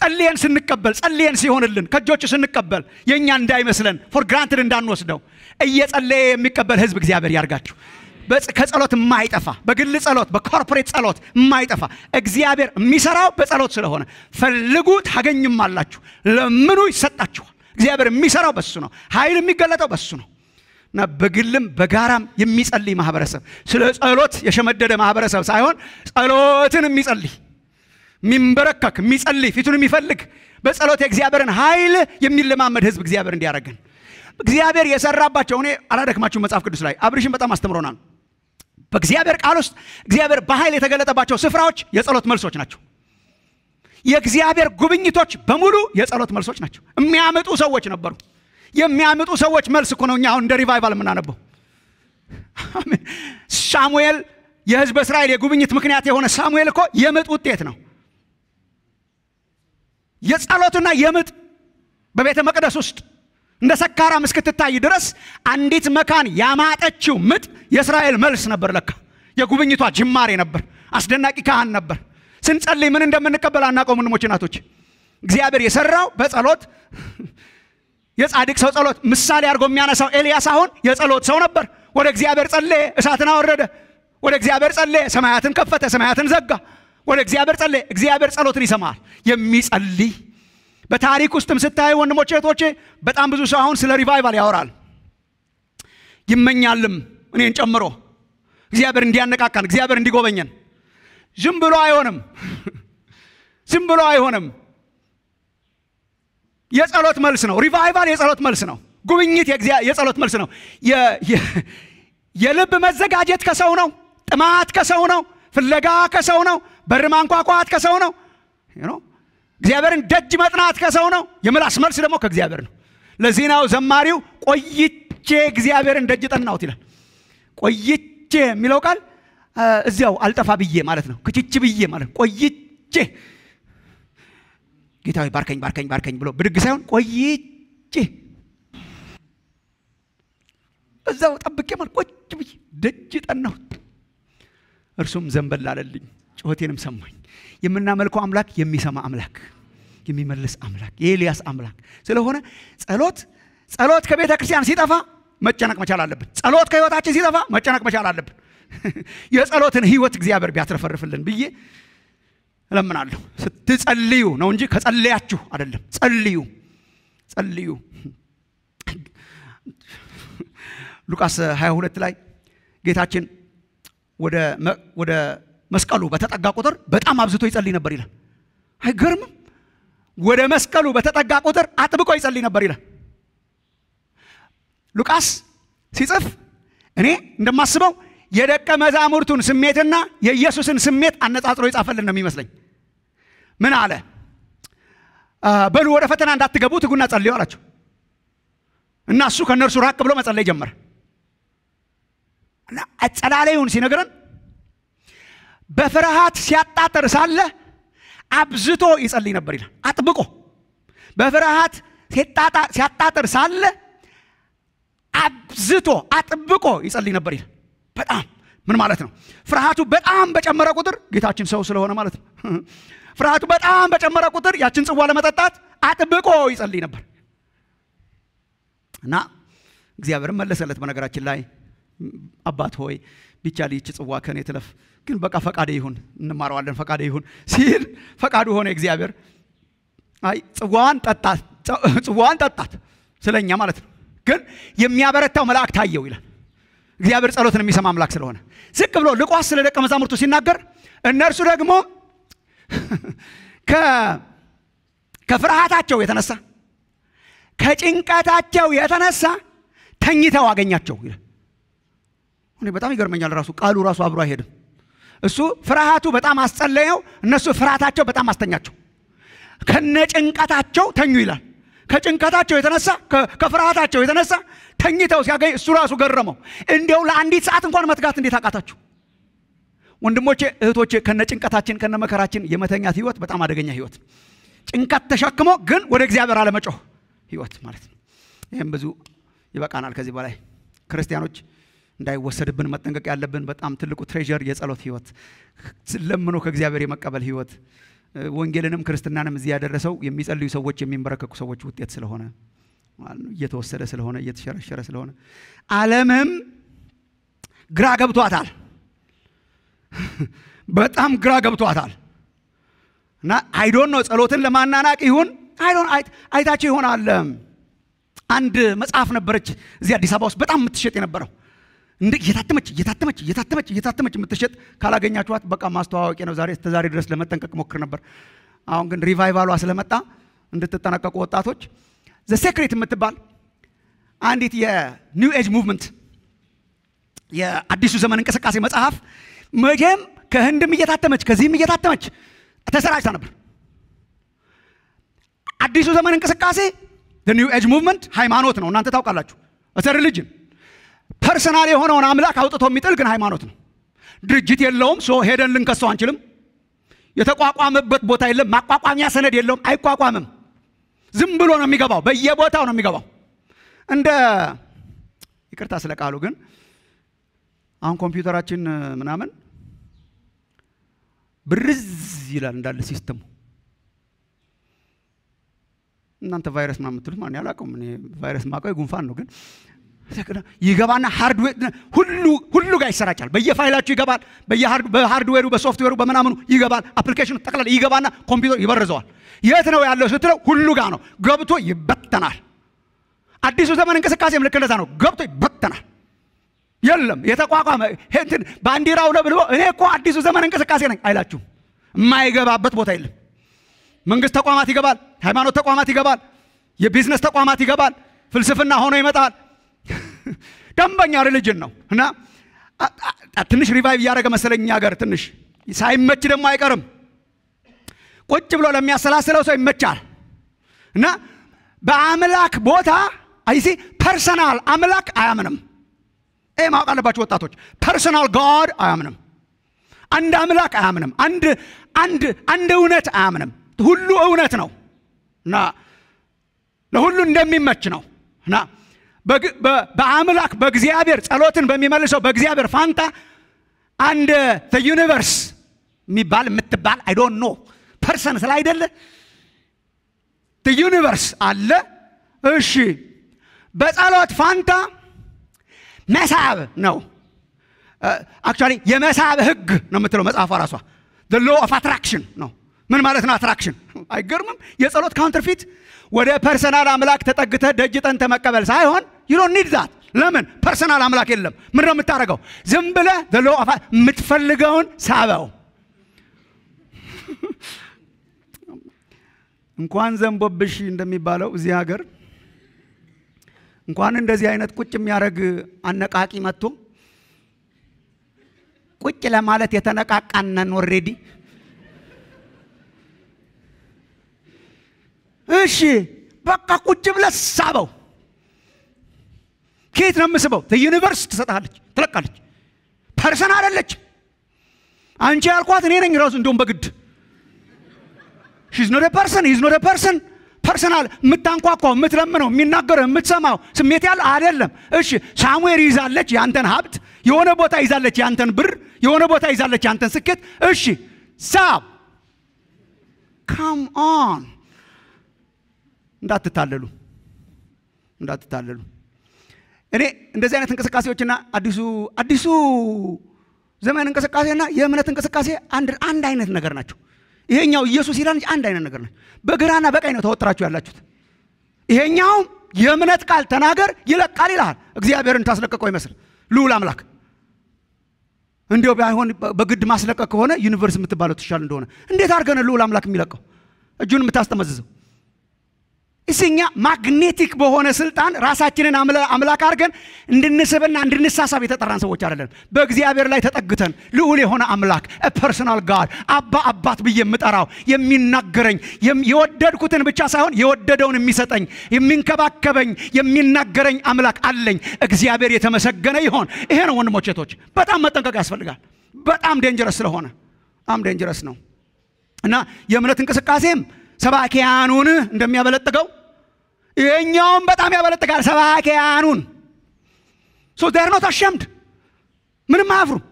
ጸልየን ስንቀበል ጸልየን ሲሆንልን ከእጆቹ ስንቀበል የእኛ እንዳይመስለን ፎር ግራንትድ እንዳንወስደው እየጸለየ የሚቀበል ህዝብ እግዚአብሔር ያርጋችሁ። ከጸሎት የማይጠፋ በግል ጸሎት፣ በኮርፖሬት ጸሎት የማይጠፋ እግዚአብሔር የሚሰራው በጸሎት ስለሆነ ፈልጉ ታገኝማላችሁ፣ ለምኑ ይሰጣችኋል። እግዚአብሔር የሚሰራው በሱ ነው። ኃይል የሚገለጠው በሱ ነው። እና በግልም በጋራም የሚጸልይ ማህበረሰብ ስለ ጸሎት የሸመደደ ማህበረሰብ ሳይሆን ጸሎትን የሚጸልይ የሚንበረከክ የሚጸልይ ፊቱን የሚፈልግ በጸሎት የእግዚአብሔርን ኃይል የሚለማመድ ህዝብ እግዚአብሔር እንዲያደረግን እግዚአብሔር የሰራባቸው እኔ አላደክማችሁ መጽሐፍ ቅዱስ ላይ አብርሽን በጣም አስተምሮናል። በእግዚአብሔር ቃል ውስጥ እግዚአብሔር በኃይል የተገለጠባቸው ስፍራዎች የጸሎት መልሶች ናቸው። የእግዚአብሔር ጉብኝቶች በሙሉ የጸሎት መልሶች ናቸው። የሚያመጡ ሰዎች ነበሩ። የሚያመጡ ሰዎች መልስ እኮ ነው እኛ አሁን እንደ ሪቫይቫል የምናነበው። ሳሙኤል የህዝብ እስራኤል የጉብኝት ምክንያት የሆነ ሳሙኤል እኮ የምጥ ውጤት ነው። የጸሎትና የምጥ በቤተ መቅደስ ውስጥ እንደ ሰካራም እስክትታይ ድረስ አንዲት መካን ያማጠችው ምጥ የእስራኤል መልስ ነበር። ለካ የጉብኝቷ ጅማሬ ነበር። አስደናቂ ካህን ነበር። ስንጸልይ ምን እንደምንቀበል አናውቀውም። ወንድሞች እናቶች፣ እግዚአብሔር የሰራው በጸሎት የጻድቅ ሰው ጸሎት ምሳሌ አድርጎ የሚያነሳው ኤልያስ አሁን የጸሎት ሰው ነበር። ወደ እግዚአብሔር ጸለየ፣ እሳትን አወረደ። ወደ እግዚአብሔር ጸለየ፣ ሰማያትን ከፈተ፣ ሰማያትን ዘጋ። ወደ እግዚአብሔር ጸለየ። እግዚአብሔር ጸሎትን ይሰማል። የሚጸልይ በታሪክ ውስጥም ስታይ ወንድሞች እህቶቼ በጣም ብዙ ሰው አሁን ስለ ሪቫይቫል ያወራል ይመኛልም እኔን ጨምሮ እግዚአብሔር እንዲያነቃቃን እግዚአብሔር እንዲጎበኘን ዝም ብሎ አይሆንም ዝም ብሎ አይሆንም የጸሎት መልስ ነው ሪቫይቫል የጸሎት መልስ ነው ጉብኝት የጸሎት መልስ ነው የልብ መዘጋጀት ከሰው ነው ጥማት ከሰው ነው ፍለጋ ከሰው ነው በር ማንኳኳት ከሰው ነው እግዚአብሔርን ደጅ መጥናት ከሰው ነው፣ የምላስ መልስ ደግሞ ከእግዚአብሔር ነው። ለዚህ ነው ዘማሪው ቆይቼ እግዚአብሔርን ደጅ ጠናሁት ይላል። ቆይቼ የሚለው ቃል እዚያው አልጠፋ ብዬ ማለት ነው። ክችች ብዬ ማለት ቆይቼ ጌታዊ ባርከኝ ባርከኝ ባርከኝ ብሎ ብድግ ሳይሆን ቆይቼ እዛው ጠብቄ ማለት ቆጭ ብዬ ደጅ ጠናሁት። እርሱም ዘንበል አለልኝ፣ ጩኸቴንም ሰማኝ። የምናመልከው አምላክ የሚሰማ አምላክ፣ የሚመልስ አምላክ፣ የኤልያስ አምላክ ስለሆነ ጸሎት ጸሎት ከቤተ ክርስቲያን ሲጠፋ መጨነቅ መቻል አለብን። ጸሎት ከህይወታችን ሲጠፋ መጨነቅ መቻል አለብን። የጸሎትን ህይወት እግዚአብሔር ቢያትረፈርፍልን ብዬ እለምናለሁ። ስትጸልዩ ነው እንጂ ከጸለያችሁ አይደለም። ጸልዩ ጸልዩ። ሉቃስ 22 ላይ ጌታችን ወደ መስቀሉ በተጠጋ ቁጥር በጣም አብዝቶ ይጸልይ ነበር ይላል። አይገርምም? ወደ መስቀሉ በተጠጋ ቁጥር አጥብቆ ይጸልይ ነበር ይላል። ሉቃስ ሲጽፍ እኔ እንደማስበው የደቀ መዛሙርቱን ስሜትና የኢየሱስን ስሜት አነጻጽሮ ይጻፈልን ነው የሚመስለኝ። ምን አለ? በሉ ወደ ፈተና እንዳትገቡ ትጉና ጸልዩ አላቸው እና እሱ ከእነርሱ ራቅ ብሎ መጸለይ ጀመረ። አጸላለዩን ሲነግረን በፍርሃት ሲያጣጥር ሳለ አብዝቶ ይጸልይ ነበር ይላል። አጥብቆ በፍርሃት ሲያጣጥር ሳለ አብዝቶ አጥብቆ ይጸልይ ነበር ይላል። በጣም ምን ማለት ነው? ፍርሃቱ በጣም በጨመረ ቁጥር ጌታችን ሰው ስለሆነ ማለት ነው። ፍርሃቱ በጣም በጨመረ ቁጥር ያችን ጽዋ ለመጠጣት አጥብቆ ይጸልይ ነበር እና እግዚአብሔርም መለሰለት። በነገራችን ላይ አባት ሆይ ቢቻል ይች ጽዋ ከእኔ ትለፍ ግን በቃ ፈቃደ ይሁን እንማረዋለን፣ ፈቃደ ይሁን ሲል ፈቃዱ ሆነ። እግዚአብሔር አይ ጽዋዋን ጠጣት፣ ጽዋን ጠጣት ስለኛ ማለት ነው። ግን የሚያበረታው መልአክ ታየው ይላል። እግዚአብሔር ጸሎትን የሚሰማ አምላክ ስለሆነ ዝቅ ብሎ ልቋስ ስለ ደቀ መዛሙርቱ ሲናገር እነርሱ ደግሞ ከፍርሃታቸው የተነሳ ከጭንቀታቸው የተነሳ ተኝተው አገኛቸው ይላል። በጣም ይገርመኛል። ራሱ ቃሉ ራሱ አብሮ አይሄድም። እሱ ፍርሃቱ በጣም አስጸለየው፣ እነሱ ፍርሃታቸው በጣም አስተኛቸው። ከነ ጭንቀታቸው ተኙ ይላል። ከጭንቀታቸው የተነሳ ከፍርሃታቸው የተነሳ ተኝተው ሲያገኝ እሱ ራሱ ገረመው። እንዲያው ለአንዲት ሰዓት እንኳን መትጋት እንዴት አቃታችሁ? ወንድሞቼ እህቶቼ፣ ከነ ጭንቀታችን ከነ መከራችን የመተኛት ህይወት በጣም አደገኛ ህይወት፣ ጭንቀት ተሸክሞ ግን ወደ እግዚአብሔር አለመጮህ ህይወት ማለት ነው። ይህም ብዙ ይበቃናል ከዚህ በላይ ክርስቲያኖች እንዳይወሰድብን መጠንቀቅ ያለብን በጣም ትልቁ ትሬዠር የጸሎት ህይወት ለምኖ ከእግዚአብሔር የመቀበል ህይወት ወንጌልንም ክርስትናንም እዚህ ያደረሰው የሚጸልዩ ሰዎች የሚንበረከኩ ሰዎች ውጤት ስለሆነ እየተወሰደ ስለሆነ እየተሸረሸረ ስለሆነ ዓለምም ግራ ገብቷታል። በጣም ግራ ገብቷታል እና አይዶን ነው ጸሎትን ለማናናቅ ይሁን አይዶን አይታቸው ይሆናል። አንድ መጽሐፍ ነበረች እዚህ አዲስ አበባ ውስጥ በጣም የምትሸጥ የነበረው እንደ እየታተመች እየታተመች እየታተመች እየታተመች የምትሸጥ ካላገኛችኋት በቃ ማስተዋወቂያ ነው። ዛሬ እስከ ዛሬ ድረስ ለመጠንቀቅ ሞክር ነበር። አሁን ግን ሪቫይቫሏ ስለመጣ እንድትጠነቀቁ ወጣቶች። ዘ ሴክሬት የምትባል አንዲት የኒው ኤጅ ሙቭመንት የአዲሱ ዘመን እንቅስቃሴ መጽሐፍ መቼም ከህንድም እየታተመች ከዚህም እየታተመች ተሰራጭታ ነበር። አዲሱ ዘመን እንቅስቃሴ ኒው ኤጅ ሙቭመንት ሃይማኖት ነው። እናንተ ታውቃላችሁ። ሪሊጅን ፐርሰናል የሆነውን አምላክ አውጥቶ የሚጥል ግን ሃይማኖት ነው። ድርጅት የለውም። ሶ ሄደን ልንከሰው አንችልም። የተቋቋመበት ቦታ የለም። ማቋቋሚያ ሰነድ የለውም። አይቋቋምም። ዝም ብሎ ነው የሚገባው። በየቦታው ነው የሚገባው። እንደ ይቅርታ ስለ ቃሉ ግን አሁን ኮምፒውተራችን ምናምን ብርዝ ይላል እንዳለ ሲስተሙ። እናንተ ቫይረስ ምናምን የምትሉት ማን ቫይረስ ማቀው የጉንፋን ነው ግን ይገባና ሃርድዌር ሁሉ ሁሉ ጋር ይሰራጫል። በየፋይላችሁ ይገባል። በሃርድዌሩ በሶፍትዌሩ በምናምኑ ይገባል። አፕሊኬሽኑ ጠቅላላ ይገባና ኮምፒውተር ይበርዘዋል። የት ነው ያለው ስትለው ሁሉ ጋር ነው። ገብቶ ይበተናል። አዲሱ ዘመን እንቅስቃሴም ልክ እንደዛ ነው። ገብቶ ይበተናል። የለም የተቋቋመ እንትን ባንዲራው ለብልቦ እኔ እኮ አዲሱ ዘመን እንቅስቃሴ ነኝ አይላችሁም። የማይገባበት ቦታ የለም። መንግስት ተቋማት ይገባል። ሃይማኖት ተቋማት ይገባል። የቢዝነስ ተቋማት ይገባል። ፍልስፍና ሆኖ ይመጣል። ደንበኛ ሪሊጅን ነው እና ትንሽ ሪቫይቭ እያደረገ መሰለኝ ሀገር ትንሽ ሳይመች ደግሞ አይቀርም። ቁጭ ብሎ ለሚያሰላስለው ሰው ይመቻል እና በአምላክ ቦታ አይሲ ፐርሰናል አምላክ አያምንም። ይህ ማወቅ አለባቸው ወጣቶች። ፐርሰናል ጋድ አያምንም። አንድ አምላክ አያምንም። አንድ አንድ አንድ እውነት አያምንም። ሁሉ እውነት ነው እና ለሁሉ እንደሚመች ነው እና በአምላክ በእግዚአብሔር ጸሎትን በሚመልሰው በእግዚአብሔር ፋንታ አንድ ዩኒቨርስ የሚባል የምትባል አይዶን ኖ ፐርሰን ስላይደለ ዩኒቨርስ አለ። እሺ በጸሎት ፋንታ መሳብ ነው። አክቹዋሊ የመሳብ ህግ ነው የምትለው መጽሐፏ ራሷ ሎ ኦፍ አትራክሽን ነው። ምን ማለት ነው አትራክሽን? አይገርምም? የጸሎት ካውንተርፊት ወደ ፐርሰናል አምላክ ተጠግተ ደጅ ጠንተ መቀበል ሳይሆን ዩዶን ኒድ ዛት ለምን ፐርሰናል አምላክ የለም ምን ነው ዝም ብለ ዘሎ የምትፈልገውን ሳበው እንኳን ዘንቦብሽ እንደሚባለው እዚህ ሀገር እንኳን እንደዚህ አይነት ቁጭ የሚያደርግ አነቃቂ መጥቶ ቁጭ ለማለት የተነቃቃነን ኦሬዲ እሺ በቃ ቁጭ ብለ ሳበው ከየት ነው የምስበው? ዩኒቨርስ ትሰጣለች፣ ትለቃለች። ፐርሰን አደለች። አንቺ ያልኳት እኔ ነኝ ራሱ እንደውም በግድ ሺዝ ኖት ፐርሰን ሂዝ ኖት ፐርሰን ፐርሰናል የምታንኳኳው የምትለምነው የሚናገረው የምትሰማው ስሜት ያለ አይደለም። እሺ ሳሙኤል ይዛለች ያንተን ሀብት፣ የሆነ ቦታ ይዛለች ያንተን ብር፣ የሆነ ቦታ ይዛለች ያንተን ስኬት። እሺ ሳብ ካም ኦን እንዳትታለሉ እንዳትታለሉ እኔ እንደዚህ አይነት እንቅስቃሴዎችና አዲሱ አዲሱ ዘመን እንቅስቃሴና የእምነት እንቅስቃሴ አንድ አንድ አይነት ነገር ናቸው። ይሄኛው ኢየሱስ ይላል እንጂ አንድ አይነት ነገር ናቸው። በግራና በቀኝ ነው ተወጥራችሁ ያላችሁት። ይሄኛውም የእምነት ቃል ተናገር ይለቃል ይልሃል። እግዚአብሔርን ታስለቀቀው ይመስል ልዑል አምላክ እንዲያው ባይሆን በግድ ማስለቀቅ ከሆነ ዩኒቨርስ የምትባለው ትሻል እንደሆነ እንዴት አድርገን ልዑል አምላክ የሚለቀው እጁን የምታስጠመዝዘው እስኛ ማግኔቲክ በሆነ ስልጣን ራሳችንን አምላክ አድርገን እንድንስብና እንድንሳሳብ የተጠራን ሰዎች አይደለም። በእግዚአብሔር ላይ ተጠግተን ልዑል የሆነ አምላክ ፐርሰናል ጋድ አባ አባት ብዬ የምጠራው የሚናገረኝ የወደድኩትን ብቻ ሳይሆን የወደደውን የሚሰጠኝ የሚንከባከበኝ የሚናገረኝ አምላክ አለኝ። እግዚአብሔር የተመሰገነ ይሆን። ይሄ ነው ወንድሞች ሴቶች፣ በጣም መጠንቀቅ ያስፈልጋል። በጣም ዴንጀረስ ስለሆነ በጣም ዴንጀረስ ነው እና የእምነት እንቅስቃሴም ሰባኪያኑን እንደሚያበለጥገው ይሄኛውም በጣም ያበለጥጋል ሰባኪያኑን ሶ ዴር ኖት አሸምድ ምንም አያፍሩም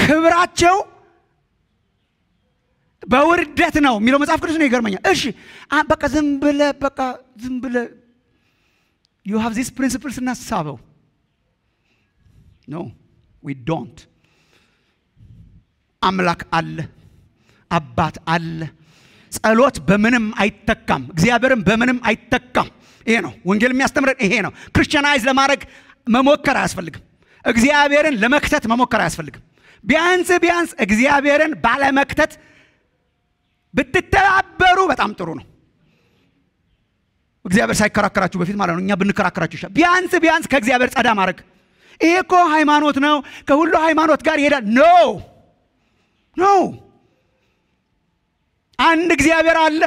ክብራቸው በውርደት ነው የሚለው መጽሐፍ ቅዱስ ነው ይገርመኛል እሺ በቃ ዝም ብለ በቃ ዝም ብለ ዩ ሃቭ ዚስ ፕሪንስፕል ስናሳበው ኖ ዊ ዶንት አምላክ አለ አባት አለ ጸሎት በምንም አይተካም፣ እግዚአብሔርም በምንም አይተካም። ይሄ ነው ወንጌል የሚያስተምረን። ይሄ ነው ክርስቲያናይዝ ለማድረግ መሞከር አያስፈልግም። እግዚአብሔርን ለመክተት መሞከር አያስፈልግም። ቢያንስ ቢያንስ እግዚአብሔርን ባለመክተት ብትተባበሩ በጣም ጥሩ ነው። እግዚአብሔር ሳይከራከራችሁ በፊት ማለት ነው። እኛ ብንከራከራችሁ ይሻል። ቢያንስ ቢያንስ ከእግዚአብሔር ጸዳ ማድረግ ይሄ እኮ ሃይማኖት ነው፣ ከሁሉ ሃይማኖት ጋር ይሄዳል። ኖ ኖ አንድ እግዚአብሔር አለ።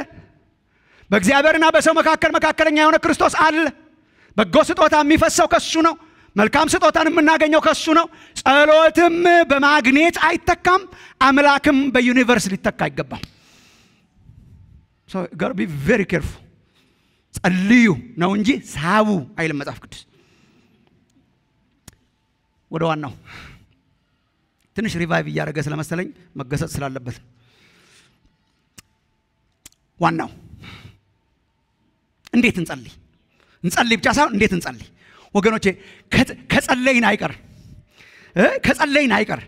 በእግዚአብሔርና በሰው መካከል መካከለኛ የሆነ ክርስቶስ አለ። በጎ ስጦታ የሚፈሰው ከሱ ነው። መልካም ስጦታን የምናገኘው ከሱ ነው። ጸሎትም በማግኔት አይተካም። አምላክም በዩኒቨርስ ሊተካ አይገባም። ጋር ቢ ቬሪ ኬርፉ ጸልዩ ነው እንጂ ሳቡ አይልም መጽሐፍ ቅዱስ። ወደ ዋናው ትንሽ ሪቫይቭ እያደረገ ስለመሰለኝ መገሰጽ ስላለበት ዋናው እንዴት እንጸልይ እንጸልይ ብቻ ሳይሆን እንዴት እንጸልይ ወገኖቼ ከጸለይን አይቀር ከጸለይን አይቀር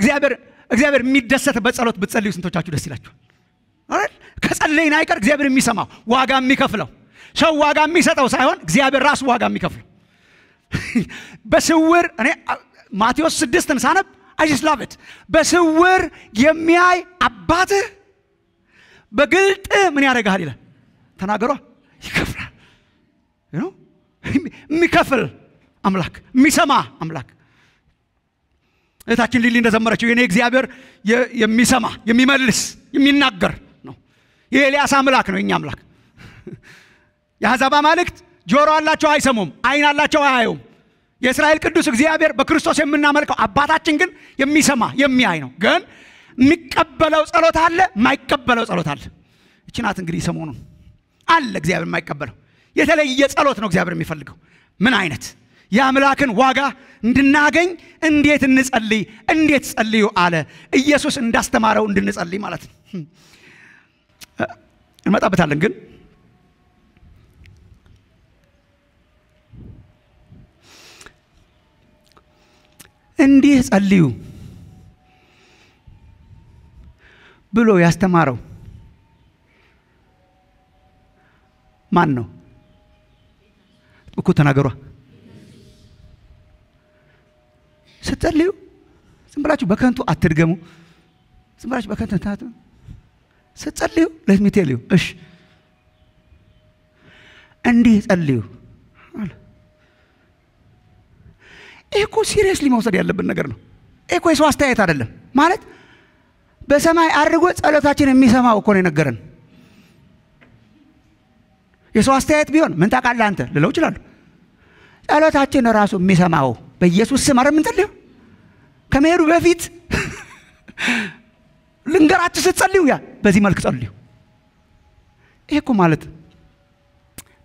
እግዚአብሔር እግዚአብሔር የሚደሰት በጸሎት ብትጸልዩ ስንቶቻችሁ ደስ ይላችኋል ከጸለይን አይቀር እግዚአብሔር የሚሰማው ዋጋ የሚከፍለው ሰው ዋጋ የሚሰጠው ሳይሆን እግዚአብሔር ራሱ ዋጋ የሚከፍለው በስውር እኔ ማቴዎስ ስድስትን ሳነብ አይስላበት በስውር የሚያይ አባትህ በግልጥ ምን ያደርግሃል ይላል ተናገሯ ይከፍላል የሚከፍል አምላክ የሚሰማ አምላክ እህታችን ሊሊ እንደዘመረችው የኔ እግዚአብሔር የሚሰማ የሚመልስ የሚናገር ነው የኤልያስ አምላክ ነው የኛ አምላክ የአሕዛብ አማልክት ጆሮ አላቸው አይሰሙም አይን አላቸው አያዩም የእስራኤል ቅዱስ እግዚአብሔር በክርስቶስ የምናመልከው አባታችን ግን የሚሰማ የሚያይ ነው ግን የሚቀበለው ጸሎት አለ፣ የማይቀበለው ጸሎት አለ። እችናት እንግዲህ ሰሞኑን አለ እግዚአብሔር የማይቀበለው የተለየ ጸሎት ነው እግዚአብሔር የሚፈልገው። ምን አይነት የአምላክን ዋጋ እንድናገኝ እንዴት እንጸልይ፣ እንዴት ጸልዩ አለ። ኢየሱስ እንዳስተማረው እንድንጸልይ ማለት ነው። እንመጣበታለን ግን እንዲህ ጸልዩ ብሎ ያስተማረው ማን ነው እኮ ተናገሯ። ስትጸልዩ ዝም ብላችሁ በከንቱ አትድገሙ። ዝም ብላችሁ በከንቱ ታት ስትጸልዩ ለትሚ እሺ፣ እንዲህ ጸልዩ ይህ እኮ ሲሪየስሊ መውሰድ ያለብን ነገር ነው። ይህ እኮ የሰው አስተያየት አይደለም ማለት በሰማይ አድርጎ ጸሎታችን የሚሰማው እኮ ነው የነገረን። የሰው አስተያየት ቢሆን ምን ታውቃለህ አንተ ልለው ይችላሉ። ጸሎታችን ራሱ የሚሰማው በኢየሱስ ስም አረ ምንጸልየው ከመሄዱ በፊት ልንገራችሁ ስትጸልዩ ያ በዚህ መልክ ጸልዩ። ይሄ እኮ ማለት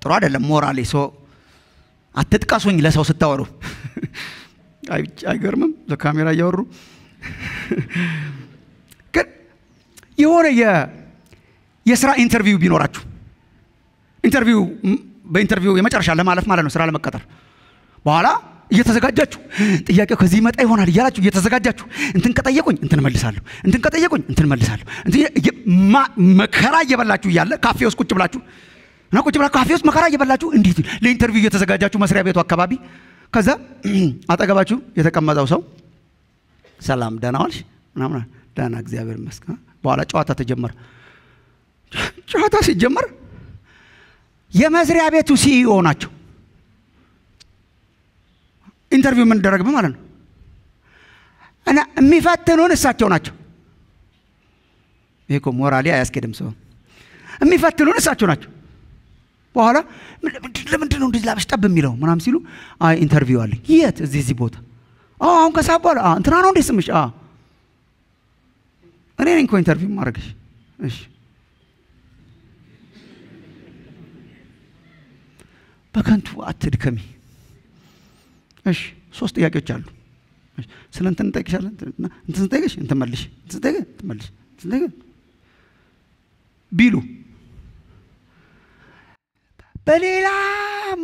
ጥሩ አይደለም። ሞራሌ ሰው አትጥቀሱኝ ለሰው ስታወሩ አይገርምም? ለካሜራ እያወሩ የሆነ የስራ ኢንተርቪው ቢኖራችሁ ኢንተርቪው በኢንተርቪው የመጨረሻ ለማለፍ ማለት ነው ስራ ለመቀጠር በኋላ እየተዘጋጃችሁ ጥያቄው ከዚህ ይመጣ ይሆናል እያላችሁ እየተዘጋጃችሁ እንትን ከጠየቁኝ እንትን መልሳለሁ፣ እንትን ከጠየቁኝ እንትን መልሳለሁ። መከራ እየበላችሁ እያለ ካፌ ውስጥ ቁጭ ብላችሁ እና ቁጭ ብላ ካፌ ውስጥ መከራ እየበላችሁ እንዴት ለኢንተርቪው እየተዘጋጃችሁ መስሪያ ቤቱ አካባቢ፣ ከዛ አጠገባችሁ የተቀመጠው ሰው ሰላም ደህና ዋልሽ ምናምን፣ ደህና እግዚአብሔር ይመስገን በኋላ ጨዋታ ተጀመረ። ጨዋታ ሲጀመር የመዝሪያ ቤቱ ሲኢኦ ናቸው። ኢንተርቪው የምንደረግብ ማለት ነው። እና የሚፈትኑን እሳቸው ናቸው። ይህ እኮ ሞራሊ አያስኬድም ሰው የሚፈትኑን እሳቸው ናቸው። በኋላ ለምንድን ነው እንደዚህ ላበሽ ጠብ የሚለው ምናም ሲሉ አይ ኢንተርቪው አለ። የት? እዚህ እዚህ ቦታ። አሁን ከሳ በኋላ እንትና ነው እንዴ ስምሽ? እኔ ነኝ እኮ ኢንተርቪው ማድረግሽ። እሺ በከንቱ አትድከሚ። እሺ ሶስት ጥያቄዎች አሉ። ስለ እንትን እንጠይቅሻለን። እንትን ስንጠይቅሽ እንትን መልሽ፣ እንትን ስንጠይቅሽ እንትን መልሽ፣ እንትን ስንጠይቅሽ ቢሉ በሌላ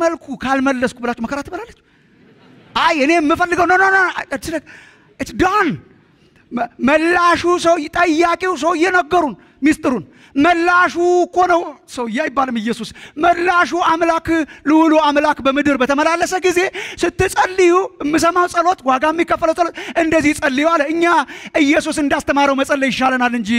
መልኩ ካልመለስኩ ብላችሁ መከራ ትበላለች። አይ እኔ የምፈልገው ኖ ኖ ኖ ኢትስ ዳን መላሹ ሰው ጠያቂው ሰው እየነገሩን ሚስጥሩን መላሹ እኮ ነው ሰውዬ አይባልም ኢየሱስ። መላሹ አምላክ ልውሉ አምላክ በምድር በተመላለሰ ጊዜ ስትጸልዩ የምሰማው ጸሎት፣ ዋጋ የሚከፈለው ጸሎት እንደዚህ ጸልዩ አለ። እኛ ኢየሱስ እንዳስተማረው መጸለይ ይሻለናል እንጂ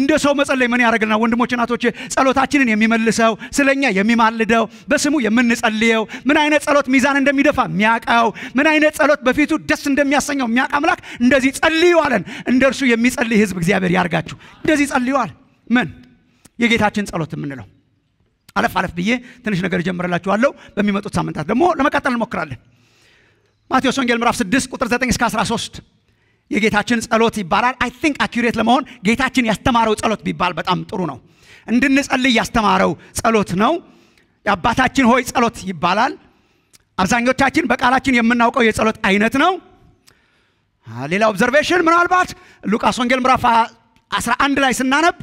እንደ ሰው መጸለይ ምን ያደርግልናል? ወንድሞች እናቶች፣ ጸሎታችንን የሚመልሰው ስለኛ የሚማልደው በስሙ የምንጸልየው ምን አይነት ጸሎት ሚዛን እንደሚደፋ የሚያቀው ምን አይነት ጸሎት በፊቱ ደስ እንደሚያሰኘው የሚያቅ አምላክ እንደዚህ ጸልዩ አለን። እንደ እርሱ የሚጸልይ ህዝብ እግዚአብሔር ያርጋችሁ። እንደዚህ ጸልዩ አለ ምን የጌታችን ጸሎት የምንለው። አለፍ አለፍ ብዬ ትንሽ ነገር ጀምረላችኋለሁ በሚመጡት ሳምንታት ደግሞ ለመቀጠል እንሞክራለን። ማቴዎስ ወንጌል ምዕራፍ 6 ቁጥር 9 እስከ 13 የጌታችን ጸሎት ይባላል። አይ ቲንክ አኪሬት ለመሆን ጌታችን ያስተማረው ጸሎት ቢባል በጣም ጥሩ ነው። እንድንጸልይ ያስተማረው ጸሎት ነው። የአባታችን ሆይ ጸሎት ይባላል። አብዛኞቻችን በቃላችን የምናውቀው የጸሎት አይነት ነው። ሌላ ኦብዘርቬሽን ምናልባት ሉቃስ ወንጌል ምዕራፍ 11 ላይ ስናነብ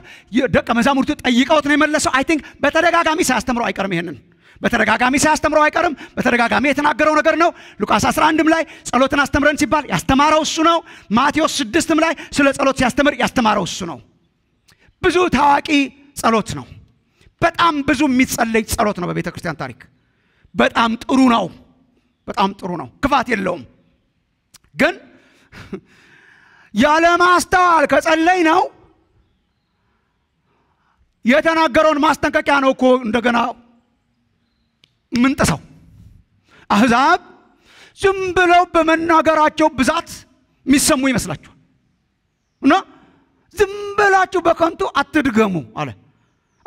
ደቀ መዛሙርቱ ጠይቀውት ነው የመለሰው። አይ ቲንክ በተደጋጋሚ ሳያስተምረው አይቀርም ይሄንን በተደጋጋሚ ሳያስተምረው አይቀርም። በተደጋጋሚ የተናገረው ነገር ነው። ሉቃስ 11 ላይ ጸሎትን አስተምረን ሲባል ያስተማረው እሱ ነው። ማቴዎስ ስድስትም ላይ ስለ ጸሎት ሲያስተምር ያስተማረው እሱ ነው። ብዙ ታዋቂ ጸሎት ነው። በጣም ብዙ የሚጸለይ ጸሎት ነው በቤተ ክርስቲያን ታሪክ። በጣም ጥሩ ነው። በጣም ጥሩ ነው። ክፋት የለውም። ግን ያለማስተዋል ከጸለይ ነው የተናገረውን ማስጠንቀቂያ ነው እኮ እንደገና ምንጥሰው አህዛብ ዝም ብለው በመናገራቸው ብዛት የሚሰሙ ይመስላችኋል እና ዝም ብላችሁ በከንቱ አትድገሙ አለ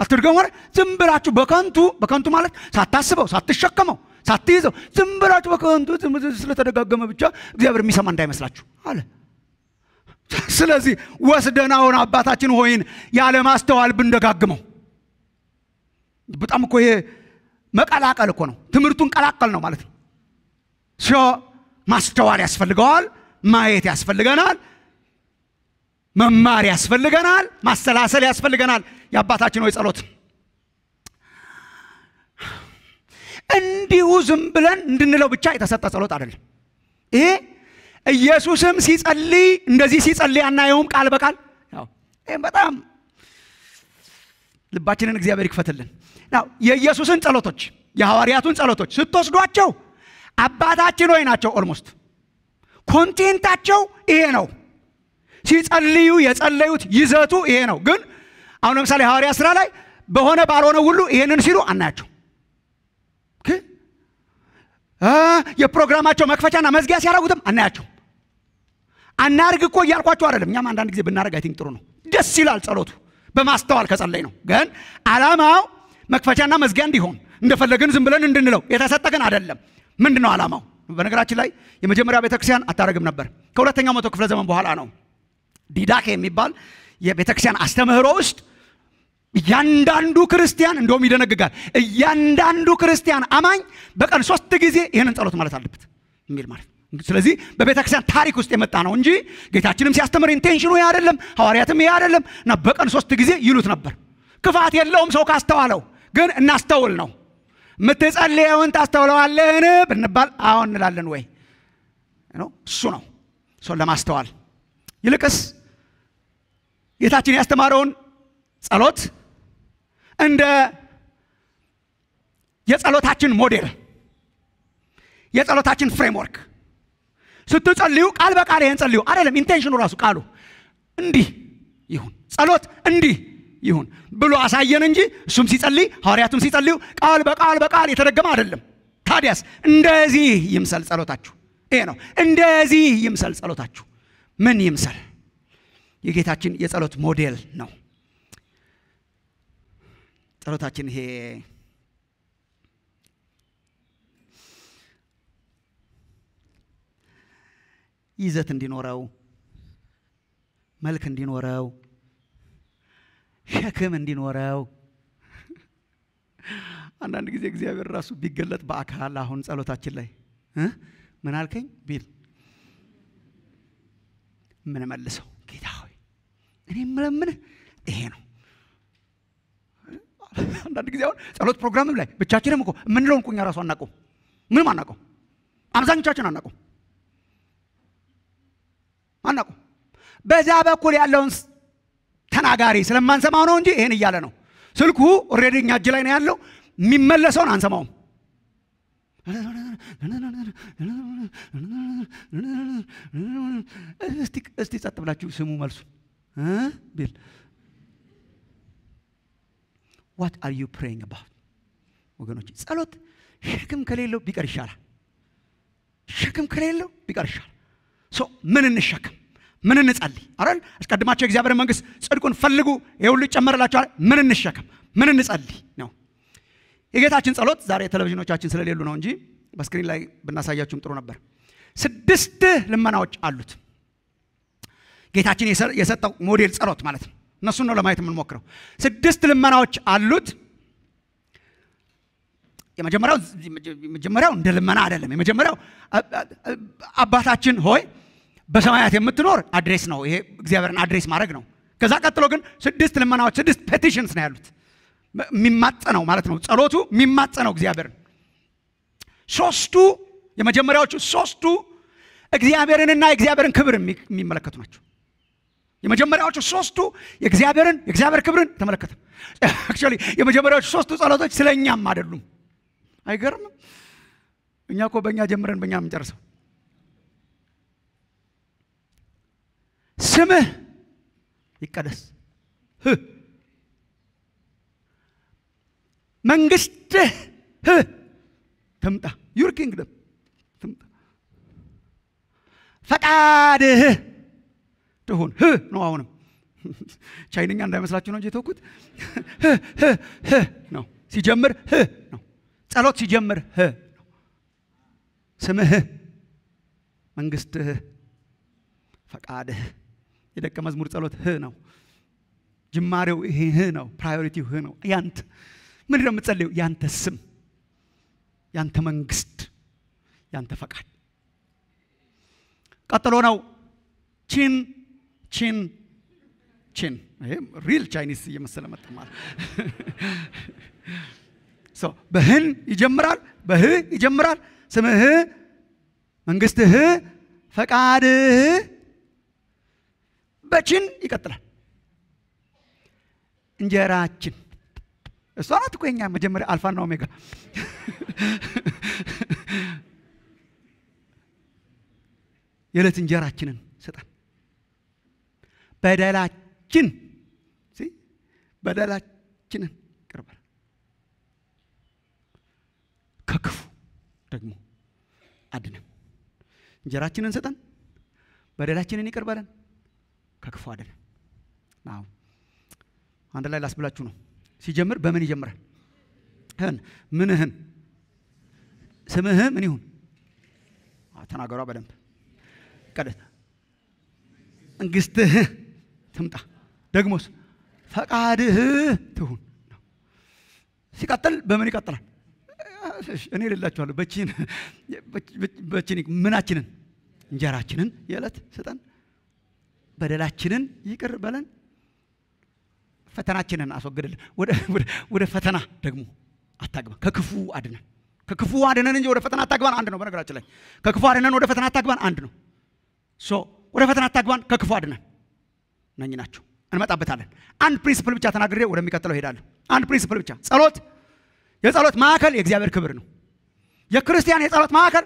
አትድገሙ ማለት ዝም ብላችሁ በከንቱ በከንቱ ማለት ሳታስበው ሳትሸከመው ሳትይዘው ዝም ብላችሁ በከንቱ ስለተደጋገመ ብቻ እግዚአብሔር የሚሰማ እንዳይመስላችሁ አለ ስለዚህ ወስደን አሁን አባታችን ሆይን ያለማስተዋል ብንደጋግመው በጣም እኮ ይሄ መቀላቀል እኮ ነው። ትምህርቱን ቀላቀል ነው ማለት ነው። ሶ ማስተዋል ያስፈልገዋል፣ ማየት ያስፈልገናል፣ መማር ያስፈልገናል፣ ማሰላሰል ያስፈልገናል። የአባታችን ሆይ ጸሎት እንዲሁ ዝም ብለን እንድንለው ብቻ የተሰጠ ጸሎት አይደለም። ይሄ ኢየሱስም ሲጸልይ እንደዚህ ሲጸልይ አናየውም ቃል በቃል ይህም በጣም ልባችንን እግዚአብሔር ይክፈትልን ው የኢየሱስን ጸሎቶች የሐዋርያቱን ጸሎቶች ስትወስዷቸው አባታችን ሆይ ናቸው ኦልሞስት ኮንቴንታቸው ይሄ ነው ሲጸልዩ የጸለዩት ይዘቱ ይሄ ነው ግን አሁን ለምሳሌ ሐዋርያ ስራ ላይ በሆነ ባልሆነ ሁሉ ይሄንን ሲሉ አናያቸው የፕሮግራማቸው መክፈቻና መዝጊያ ሲያደርጉትም አናያቸው አናርግ እኮ እያልኳቸው አይደለም። እኛም አንዳንድ ጊዜ ብናደርግ አይ ጥሩ ነው፣ ደስ ይላል። ጸሎቱ በማስተዋል ከጸለይ ነው። ግን አላማው መክፈቻና መዝጊያ እንዲሆን እንደፈለግን ዝም ብለን እንድንለው የተሰጠ አይደለም። ምንድን ነው አላማው? በነገራችን ላይ የመጀመሪያ ቤተክርስቲያን አታረግም ነበር። ከሁለተኛው መቶ ክፍለ ዘመን በኋላ ነው ዲዳኬ የሚባል የቤተክርስቲያን አስተምህሮ ውስጥ እያንዳንዱ ክርስቲያን እንደውም ይደነግጋል። እያንዳንዱ ክርስቲያን አማኝ በቀን ሶስት ጊዜ ይህንን ጸሎት ማለት አለበት የሚል ማለት ስለዚህ በቤተ ክርስቲያን ታሪክ ውስጥ የመጣ ነው እንጂ ጌታችንም ሲያስተምር ኢንቴንሽኑ ይህ አይደለም፣ ሐዋርያትም ይህ አይደለም እና በቀን ሶስት ጊዜ ይሉት ነበር። ክፋት የለውም ሰው ካስተዋለው፣ ግን እናስተውል ነው። የምትጸልየውን ታስተውለዋለህን ብንባል አዎ እንላለን ወይ? እሱ ነው ሰው ለማስተዋል ይልቅስ ጌታችን ያስተማረውን ጸሎት እንደ የጸሎታችን ሞዴል የጸሎታችን ፍሬምወርክ ስትጸልዩ ቃል በቃል ይህን ጸልዩ አይደለም። ኢንቴንሽኑ ራሱ ቃሉ እንዲህ ይሁን፣ ጸሎት እንዲህ ይሁን ብሎ አሳየን እንጂ እሱም ሲጸልይ ሐዋርያቱም ሲጸልዩ ቃል በቃል በቃል የተደገመ አይደለም። ታዲያስ እንደዚህ ይምሰል ጸሎታችሁ። ይሄ ነው። እንደዚህ ይምሰል ጸሎታችሁ። ምን ይምሰል? የጌታችን የጸሎት ሞዴል ነው ጸሎታችን ይሄ ይዘት እንዲኖረው፣ መልክ እንዲኖረው፣ ሸክም እንዲኖረው አንዳንድ ጊዜ እግዚአብሔር ራሱ ቢገለጥ በአካል አሁን ጸሎታችን ላይ ምን አልከኝ ቢል ምን መልሰው ጌታ ሆይ እኔ ምለምን ይሄ ነው። አንዳንድ ጊዜ አሁን ጸሎት ፕሮግራምም ላይ ብቻችንም እኮ የምንለውን እኛ ራሱ አናውቀው፣ ምንም አናውቀው፣ አብዛኞቻችን አናውቀው። አናቁ በዛ በኩል ያለውን ተናጋሪ ስለማንሰማው ነው እንጂ ይህን እያለ ነው። ስልኩ ኦልሬዲ እኛ እጅ ላይ ነው ያለው። የሚመለሰውን አንሰማውም። እስቲ ጸጥ ብላችሁ ስሙ መልሱ ቢል ዋት አር ዩ ፕሬይንግ አባውት ወገኖች፣ ጸሎት ሸክም ከሌለው ቢቀር ይሻላል። ሸክም ከሌለው ቢቀር ይሻላል። ምን እንሸከም? ምን እንጸልይ? አረን አስቀድማቸው የእግዚአብሔር መንግስት ጽድቁን ፈልጉ፣ ይህ ሁሉ ይጨመርላችኋል። ምን እንሸከም? ምን እንጸልይ ነው የጌታችን ጸሎት። ዛሬ ቴሌቪዥኖቻችን ስለሌሉ ነው እንጂ በስክሪን ላይ ብናሳያችሁም ጥሩ ነበር። ስድስት ልመናዎች አሉት ጌታችን የሰጠው ሞዴል ጸሎት ማለት ነው። እነሱን ነው ለማየት የምንሞክረው። ስድስት ልመናዎች አሉት። የመጀመሪያው የመጀመሪያው እንደ ልመና አይደለም። የመጀመሪያው አባታችን ሆይ በሰማያት የምትኖር አድሬስ ነው። ይሄ እግዚአብሔርን አድሬስ ማድረግ ነው። ከዛ ቀጥሎ ግን ስድስት ልመናዎች፣ ስድስት ፔቲሽንስ ነው ያሉት። የሚማጸነው ማለት ነው። ጸሎቱ የሚማጸነው እግዚአብሔርን። ሶስቱ የመጀመሪያዎቹ ሶስቱ እግዚአብሔርንና የእግዚአብሔርን ክብር የሚመለከቱ ናቸው። የመጀመሪያዎቹ ሶስቱ የእግዚአብሔርን የእግዚአብሔር ክብርን ተመለከተ። አክቹዋሊ የመጀመሪያዎቹ ሶስቱ ጸሎቶች ስለኛም አይደሉም። አይገርምም? እኛ እኮ በእኛ ጀምረን በእኛ የምንጨርሰው። ስምህ ይቀደስ፣ መንግስትህ ትምጣ፣ ዩር ኪንግደም ትምጣ፣ ፈቃድህ ትሁን ነው። አሁንም ቻይንኛ እንዳይመስላችሁ ነው እንጂ የተውኩት ነው። ሲጀምር ነው ጸሎት ሲጀምር ህ ስምህ፣ መንግስትህ፣ ፈቃድህ የደቀ መዝሙር ጸሎት ህ ነው። ጅማሬው ይሄ ህ ነው። ፕራዮሪቲው ህ ነው። ያንተ ምንድን ነው የምትጸልየው? ያንተ ስም፣ ያንተ መንግስት፣ ያንተ ፈቃድ። ቀጥሎ ነው ቺን ቺን ቺን። ሪል ቻይኒስ እየመሰለ መጠማል ሰው በህን ይጀምራል፣ በህ ይጀምራል። ስምህ፣ መንግስትህ፣ ፈቃድህ በችን ይቀጥላል። እንጀራችን እሷ ናት እኮ የኛ መጀመሪያ አልፋና ኦሜጋ። የዕለት እንጀራችንን ስጠን። በደላችን በደላችንን ከክፉ ደግሞ አድነን። እንጀራችንን ስጠን፣ በደላችንን ይቅር በለን፣ ከክፉ አድነን። አዎ አንድ ላይ ላስብላችሁ ነው። ሲጀምር በምን ይጀምራል? ህን ምንህን ስምህ ምን ይሁን? ተናገሯ በደንብ ቀደ መንግስትህ ትምጣ፣ ደግሞስ ፈቃድህ ትሁን። ሲቀጥል በምን ይቀጥላል? እኔ ልላችኋለሁ በቺን ምናችንን እንጀራችንን የዕለት ስጠን በደላችንን ይቅር በለን ፈተናችንን አስወግድልን ወደ ፈተና ደግሞ አታግባን ከክፉ አድነን ከክፉ አድነን እንጂ ወደ ፈተና አታግባን አንድ ነው በነገራችን ላይ ከክፉ አድነን ወደ ፈተና አታግባን አንድ ነው ሶ ወደ ፈተና አታግባን ከክፉ አድነን ነኝ ናቸው እንመጣበታለን አንድ ፕሪንስፕል ብቻ ተናግሬ ወደሚቀጥለው ሄዳለሁ አንድ ፕሪንስፕል ብቻ ጸሎት የጸሎት ማዕከል የእግዚአብሔር ክብር ነው። የክርስቲያን የጸሎት ማዕከል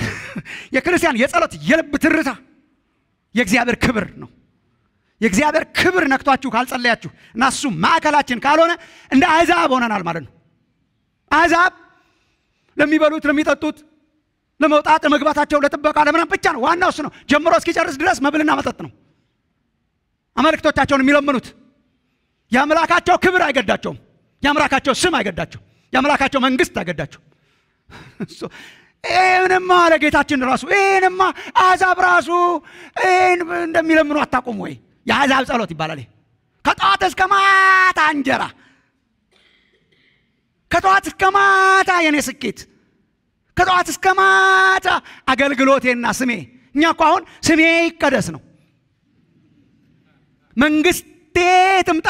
የክርስቲያን የጸሎት የልብ ትርታ የእግዚአብሔር ክብር ነው። የእግዚአብሔር ክብር ነክቷችሁ ካልጸለያችሁ እና እሱ ማዕከላችን ካልሆነ እንደ አሕዛብ ሆነናል ማለት ነው። አሕዛብ ለሚበሉት፣ ለሚጠጡት፣ ለመውጣት፣ ለመግባታቸው፣ ለጥበቃ፣ ለምናም ብቻ ነው። ዋናው እሱ ነው። ጀምሮ እስኪጨርስ ድረስ መብልና መጠጥ ነው። አመልክቶቻቸውን የሚለምኑት የአምላካቸው ክብር አይገዳቸውም። የአምላካቸው ስም አይገዳቸው የአምላካቸው መንግስት አይገዳቸው ይህንማ አለ ጌታችን ራሱ ይህንማ አሕዛብ ራሱ ይህን እንደሚለምኑ አታቁም ወይ የአሕዛብ ጸሎት ይባላል ከጠዋት እስከ ማታ እንጀራ ከጠዋት እስከ ማታ የኔ ስኬት ከጠዋት እስከ ማታ አገልግሎቴና ስሜ እኛ እኮ አሁን ስሜ ይቀደስ ነው መንግስቴ ትምጣ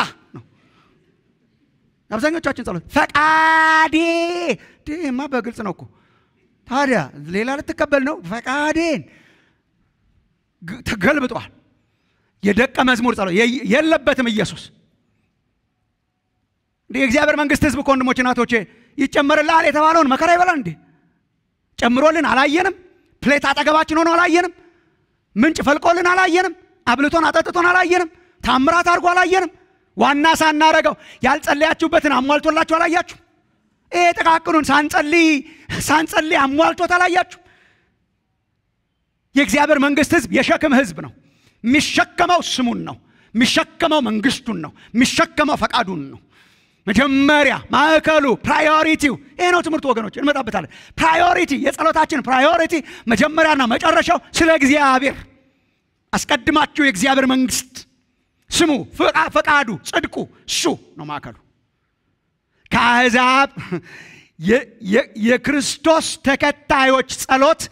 አብዛኞቻችን ጸሎት ፈቃዴ ይህማ በግልጽ ነው እኮ። ታዲያ ሌላ ልትቀበል ነው? ፈቃዴን ተገልብጧል። የደቀ መዝሙር ጸሎት የለበትም ኢየሱስ። እንዲህ የእግዚአብሔር መንግስት ህዝብ ከወንድሞች እናቶቼ ይጨመርልሃል የተባለውን መከራ ይበላል እንዴ? ጨምሮልን አላየንም? ፕሌት አጠገባችን ሆኖ አላየንም? ምንጭ ፈልቆልን አላየንም? አብልቶን አጠጥቶን አላየንም? ታምራት አድርጎ አላየንም? ዋና ሳናረገው ያልጸለያችሁበትን አሟልቶላችሁ አላያችሁ? ይሄ ጥቃቅኑን ሳንጸልይ ሳንጸልይ አሟልቶት አላያችሁ? የእግዚአብሔር መንግስት ህዝብ የሸክም ህዝብ ነው። የሚሸከመው ስሙን ነው። የሚሸከመው መንግስቱን ነው። የሚሸከመው ፈቃዱን ነው። መጀመሪያ ማዕከሉ ፕራዮሪቲው ይሄ ነው። ትምህርት ወገኖች እንመጣበታለን። ፕራዮሪቲ የጸሎታችን ፕራዮሪቲ መጀመሪያና መጨረሻው ስለ እግዚአብሔር አስቀድማችሁ የእግዚአብሔር መንግስት ስሙ፣ ፈቃዱ፣ ጽድቁ እሱ ነው ማዕከሉ። ከአሕዛብ የክርስቶስ ተከታዮች ጸሎት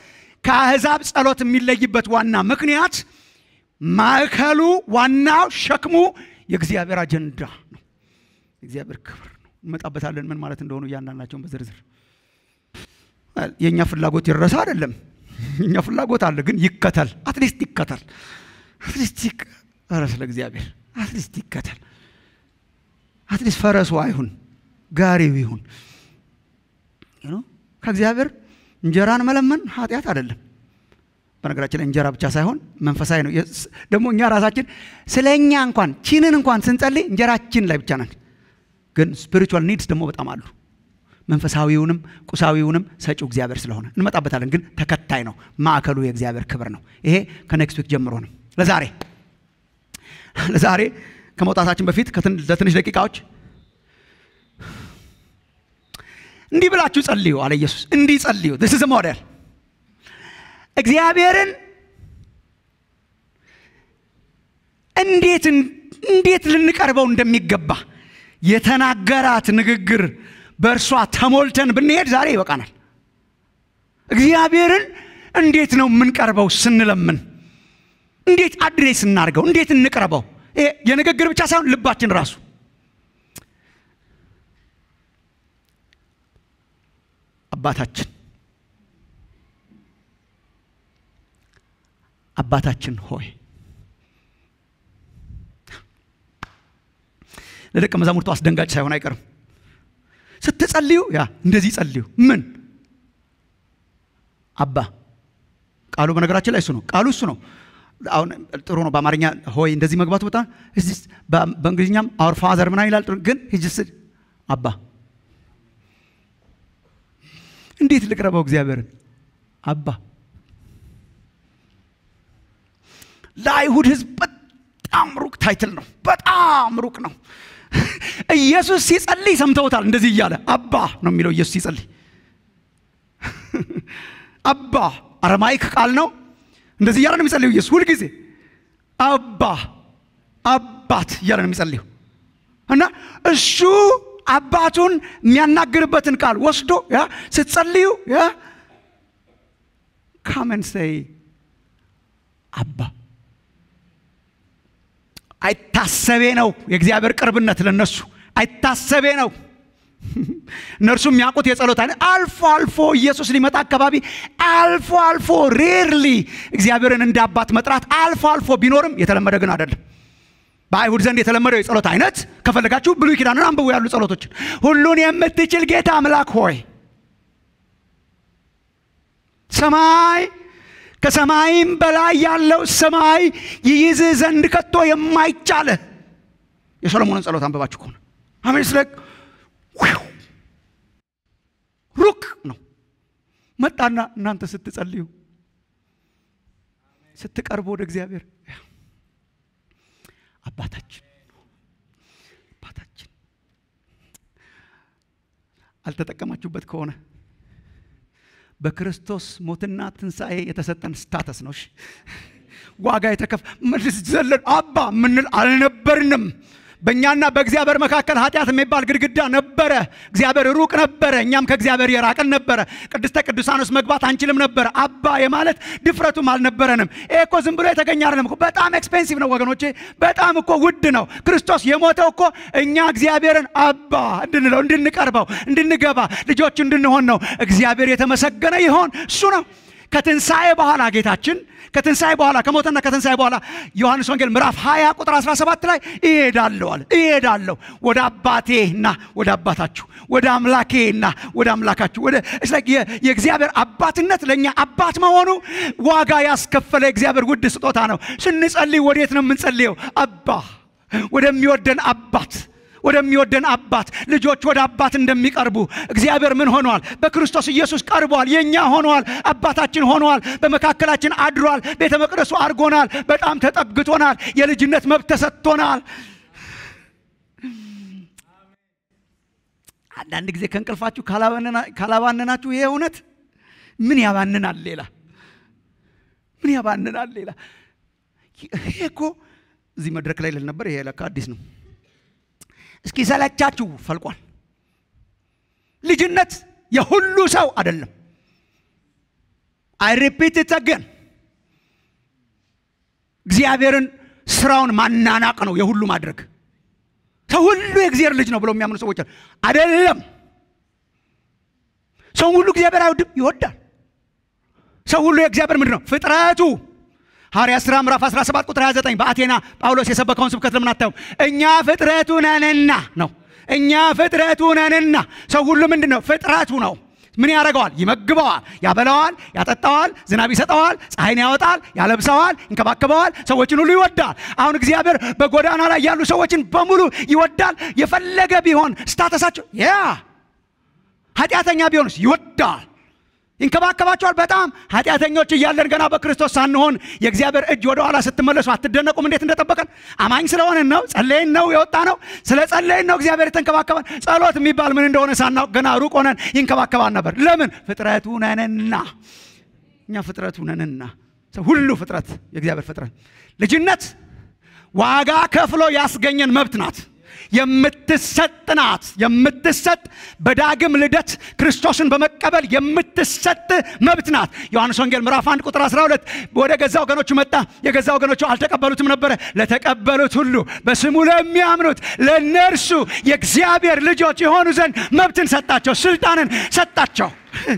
ከአሕዛብ ጸሎት የሚለይበት ዋና ምክንያት ማዕከሉ፣ ዋናው ሸክሙ የእግዚአብሔር አጀንዳ ነው። የእግዚአብሔር ክብር ነው። እንመጣበታለን ምን ማለት እንደሆኑ እያንዳንዳቸውን በዝርዝር የእኛ ፍላጎት ይረሳ አይደለም። እኛ ፍላጎት አለ፣ ግን ይከተል። አትሊስት ይከተል። አትሊስት ይከተል ፈረስ ለእግዚአብሔር አትሊስት ይከተል። አትሊስት ፈረሱ አይሁን፣ ጋሪው ይሁን። ከእግዚአብሔር እንጀራን መለመን ኃጢአት አይደለም። በነገራችን ላይ እንጀራ ብቻ ሳይሆን መንፈሳዊ ነው። ደግሞ እኛ ራሳችን ስለ እኛ እንኳን ቺንን እንኳን ስንጸልይ እንጀራችን ላይ ብቻ ነን። ግን ስፒሪቹዋል ኒድስ ደግሞ በጣም አሉ። መንፈሳዊውንም ቁሳዊውንም ሰጪው እግዚአብሔር ስለሆነ እንመጣበታለን። ግን ተከታይ ነው። ማዕከሉ የእግዚአብሔር ክብር ነው። ይሄ ከኔክስት ዊክ ጀምሮ ነው ለዛሬ ለዛሬ ከመውጣታችን በፊት ለትንሽ ደቂቃዎች እንዲህ ብላችሁ ጸልዩ አለ ኢየሱስ። እንዲህ ጸልዩ። ስ ዝ እግዚአብሔርን እንዴት እንዴት ልንቀርበው እንደሚገባ የተናገራት ንግግር በእርሷ ተሞልተን ብንሄድ ዛሬ ይበቃናል። እግዚአብሔርን እንዴት ነው የምንቀርበው ስንለምን እንዴት አድሬስ እናርገው? እንዴት እንቅረበው? የንግግር ብቻ ሳይሆን ልባችን ራሱ አባታችን አባታችን ሆይ ለደቀ መዛሙርቱ አስደንጋጭ ሳይሆን አይቀርም። ስትጸልዩ ያ እንደዚህ ጸልዩ። ምን አባ ቃሉ በነገራችን ላይ እሱ ነው። ቃሉ እሱ ነው። አሁን ጥሩ ነው በአማርኛ ሆይ እንደዚህ መግባቱ በጣም በእንግሊዝኛም አወር ፋዘር ምና ይላል። ግን ሂጅስ አባ እንዴት ልቅረበው እግዚአብሔርን አባ ለአይሁድ ህዝብ በጣም ሩቅ ታይትል ነው። በጣም ሩቅ ነው። ኢየሱስ ሲጸልይ ሰምተውታል። እንደዚህ እያለ አባ ነው የሚለው ኢየሱስ ሲጸልይ። አባ አረማይክ ቃል ነው። እንደዚህ እያለ ነው የሚጸልዩ ኢየሱስ ሁልጊዜ አባ አባት እያለ ነው የሚጸልዩ እና እሱ አባቱን የሚያናግርበትን ቃል ወስዶ ያ ስትጸልዩ ካመን ሰይ አባ አይታሰቤ ነው የእግዚአብሔር ቅርብነት ለነሱ አይታሰቤ ነው እነርሱ የሚያውቁት የጸሎት አይነት አልፎ አልፎ ኢየሱስ ሊመጣ አካባቢ አልፎ አልፎ ሬርሊ እግዚአብሔርን እንደ አባት መጥራት አልፎ አልፎ ቢኖርም የተለመደ ግን አይደለም። በአይሁድ ዘንድ የተለመደው የጸሎት አይነት ከፈለጋችሁ ብሉይ ኪዳንን አንብቡ ያሉ ጸሎቶችን ሁሉን የምትችል ጌታ አምላክ ሆይ ሰማይ ከሰማይም በላይ ያለው ሰማይ ይይዝ ዘንድ ከቶ የማይቻለ የሰሎሞንን ጸሎት አንብባችሁ ከሆነ አሜን ስለ ሩቅ ነው። መጣና እናንተ ስትጸልዩ ስትቀርቡ ወደ እግዚአብሔር አባታችን አባታችን አልተጠቀማችሁበት ከሆነ በክርስቶስ ሞትና ትንሣኤ የተሰጠን ስታተስ ነው። ዋጋ የተከፍ መልስ ዘለን አባ ምንል አልነበርንም። በእኛና በእግዚአብሔር መካከል ኃጢአት የሚባል ግድግዳ ነበረ። እግዚአብሔር ሩቅ ነበረ፣ እኛም ከእግዚአብሔር የራቅን ነበረ። ቅድስተ ቅዱሳን ውስጥ መግባት አንችልም ነበረ። አባ የማለት ድፍረቱም አልነበረንም። ይሄ እኮ ዝም ብሎ የተገኘ አይደለም እኮ በጣም ኤክስፔንሲቭ ነው ወገኖቼ፣ በጣም እኮ ውድ ነው። ክርስቶስ የሞተው እኮ እኛ እግዚአብሔርን አባ እንድንለው፣ እንድንቀርበው፣ እንድንገባ ልጆች እንድንሆን ነው። እግዚአብሔር የተመሰገነ ይሆን እሱ ነው። ከትንሣኤ በኋላ ጌታችን ከትንሣኤ በኋላ ከሞተና ከትንሣኤ በኋላ ዮሐንስ ወንጌል ምዕራፍ 20 ቁጥር 17 ላይ እሄዳለሁ አለ። እሄዳለሁ ወደ አባቴና ወደ አባታችሁ፣ ወደ አምላኬና ወደ አምላካችሁ። ወደ የእግዚአብሔር አባትነት ለእኛ አባት መሆኑ ዋጋ ያስከፈለ የእግዚአብሔር ውድ ስጦታ ነው። ስንጸልይ ወዴት ነው የምንጸልየው? አባ ወደሚወደን አባት ወደሚወደን አባት ልጆች ወደ አባት እንደሚቀርቡ እግዚአብሔር ምን ሆኗል? በክርስቶስ ኢየሱስ ቀርቧል። የእኛ ሆኗል። አባታችን ሆኗል። በመካከላችን አድሯል። ቤተ መቅደሱ አድርጎናል። በጣም ተጠግቶናል። የልጅነት መብት ተሰጥቶናል። አንዳንድ ጊዜ ከእንቅልፋችሁ ካላባነናችሁ ይሄ እውነት ምን ያባንናል ሌላ ምን ያባንናል ሌላ ይሄ እኮ እዚህ መድረክ ላይ ልል ነበር ይሄ ለካ አዲስ ነው እስኪሰለቻችሁ ፈልቋል። ልጅነት የሁሉ ሰው አይደለም። አይ ሪፒት ተገን እግዚአብሔርን ስራውን ማናናቅ ነው የሁሉ ማድረግ። ሰው ሁሉ የእግዚአብሔር ልጅ ነው ብለው የሚያምኑ ሰዎች አይደለም። ሰው ሁሉ እግዚአብሔር አይወድም፣ ይወዳል። ሰው ሁሉ የእግዚአብሔር ምንድን ነው? ፍጥረቱ ሐዋርያት ሥራ ምዕራፍ 17 ቁጥር 29 በአቴና ጳውሎስ የሰበከውን ስብከት ለምን እኛ ፍጥረቱ ነንና ነው። እኛ ፍጥረቱ ነንና ሰው ሁሉ ምንድን ነው? ፍጥረቱ ነው። ምን ያደርገዋል? ይመግበዋል፣ ያበላዋል፣ ያጠጣዋል፣ ዝናብ ይሰጠዋል፣ ፀሐይን ያወጣል፣ ያለብሰዋል፣ ይንከባከበዋል፣ ሰዎችን ሁሉ ይወዳል። አሁን እግዚአብሔር በጎዳና ላይ ያሉ ሰዎችን በሙሉ ይወዳል። የፈለገ ቢሆን ስታተሳቸው ያ ኃጢአተኛ ቢሆንስ ይወዳል። ይንከባከባቸዋል። በጣም ኃጢአተኞች እያለን ገና በክርስቶስ ሳንሆን የእግዚአብሔር እጅ ወደ ኋላ ስትመለሱ አትደነቁም፣ እንዴት እንደጠበቀን። አማኝ ስለሆንን ነው፣ ጸለይን ነው የወጣ ነው። ስለ ጸለይን ነው እግዚአብሔር የተንከባከባል። ጸሎት የሚባል ምን እንደሆነ ሳናውቅ ገና ሩቅ ሆነን ይንከባከባል ነበር። ለምን? ፍጥረቱ ነንና፣ እኛ ፍጥረቱ ነንና። ሁሉ ፍጥረት የእግዚአብሔር ፍጥረት ልጅነት ዋጋ ከፍሎ ያስገኘን መብት ናት። የምትሰጥ ናት። የምትሰጥ በዳግም ልደት ክርስቶስን በመቀበል የምትሰጥ መብት ናት። ዮሐንስ ወንጌል ምዕራፍ 1 ቁጥር 12 ወደ ገዛ ወገኖቹ መጣ፣ የገዛ ወገኖቹ አልተቀበሉትም ነበረ። ለተቀበሉት ሁሉ በስሙ ለሚያምኑት ለእነርሱ የእግዚአብሔር ልጆች የሆኑ ዘንድ መብትን ሰጣቸው፣ ስልጣንን ሰጣቸው።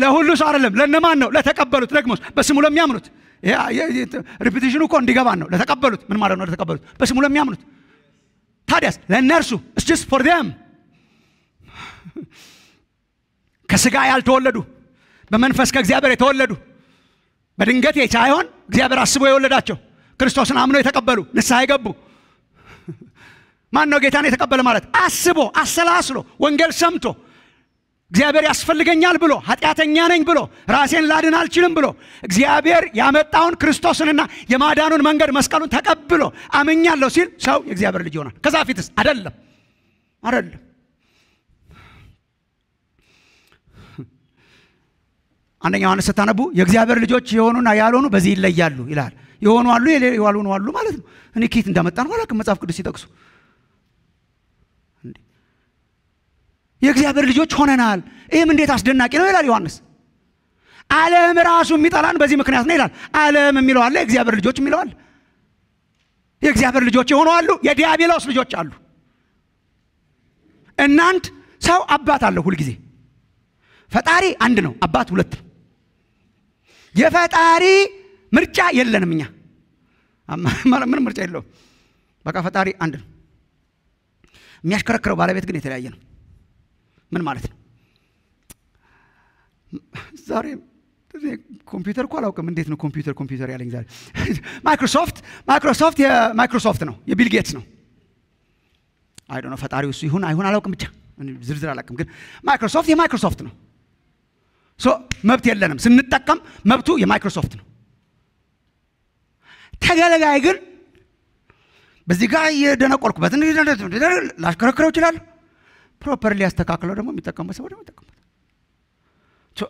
ለሁሉ ሰው አይደለም። ለነማን ነው? ለተቀበሉት። ደግሞ በስሙ ለሚያምኑት ሪፒቲሽኑ እኮ እንዲገባን ነው። ለተቀበሉት ምን ማለት ነው? ለተቀበሉት በስሙ ለሚያምኑት ታዲያስ ለእነርሱ ስስ ፎር ደም ከስጋ ያልተወለዱ በመንፈስ ከእግዚአብሔር የተወለዱ በድንገት ሳይሆን እግዚአብሔር አስቦ የወለዳቸው ክርስቶስን አምኖ የተቀበሉ ንስሐ የገቡ ማን ነው ጌታን የተቀበለ ማለት አስቦ አሰላስሎ ወንጌል ሰምቶ እግዚአብሔር ያስፈልገኛል ብሎ ኃጢአተኛ ነኝ ብሎ ራሴን ላድን አልችልም ብሎ እግዚአብሔር ያመጣውን ክርስቶስንና የማዳኑን መንገድ መስቀሉን ተቀብሎ አምኛለሁ ሲል ሰው የእግዚአብሔር ልጅ ይሆናል። ከዛ ፊትስ አደለም አደለም። አንደኛ ዮሐንስ ስታነቡ የእግዚአብሔር ልጆች የሆኑና ያልሆኑ በዚህ ይለያሉ ይላል። የሆኑ አሉ ያልሆኑ አሉ ማለት ነው። እኔ ኬት እንዳመጣ ነው አላውቅም። መጽሐፍ ቅዱስ ሲጠቅሱ የእግዚአብሔር ልጆች ሆነናል። ይህም እንዴት አስደናቂ ነው ይላል ዮሐንስ። ዓለም ራሱ የሚጠላን በዚህ ምክንያት ነው ይላል። ዓለም የሚለው አለ፣ የእግዚአብሔር ልጆች የሚለው አለ። የእግዚአብሔር ልጆች የሆኑ አሉ፣ የዲያብሎስ ልጆች አሉ። እናንት ሰው አባት አለው ሁልጊዜ ፈጣሪ አንድ ነው፣ አባት ሁለት የፈጣሪ ምርጫ የለንም እኛ ምን ምርጫ የለውም። በቃ ፈጣሪ አንድ ነው። የሚያሽከረክረው ባለቤት ግን የተለያየ ነው። ምን ማለት ነው? ዛሬ ኮምፒውተር እኮ አላውቅም። እንዴት ነው ኮምፒውተር ኮምፒውተር ያለኝ ዛሬ? ማይክሮሶፍት ማይክሮሶፍት የማይክሮሶፍት ነው፣ የቢል ጌትስ ነው። አይዶ ነው ፈጣሪ እሱ ይሁን አይሁን አላውቅም፣ ብቻ ዝርዝር አላውቅም። ግን ማይክሮሶፍት የማይክሮሶፍት ነው። ሶ መብት የለንም። ስንጠቀም መብቱ የማይክሮሶፍት ነው። ተገለጋይ ግን በዚህ ጋር እየደነቆልኩ በትን ላሽከረክረው እችላለሁ ፕሮፐርሊ ያስተካክለው ደግሞ የሚጠቀምበት ሰው ደግሞ ይጠቀምበት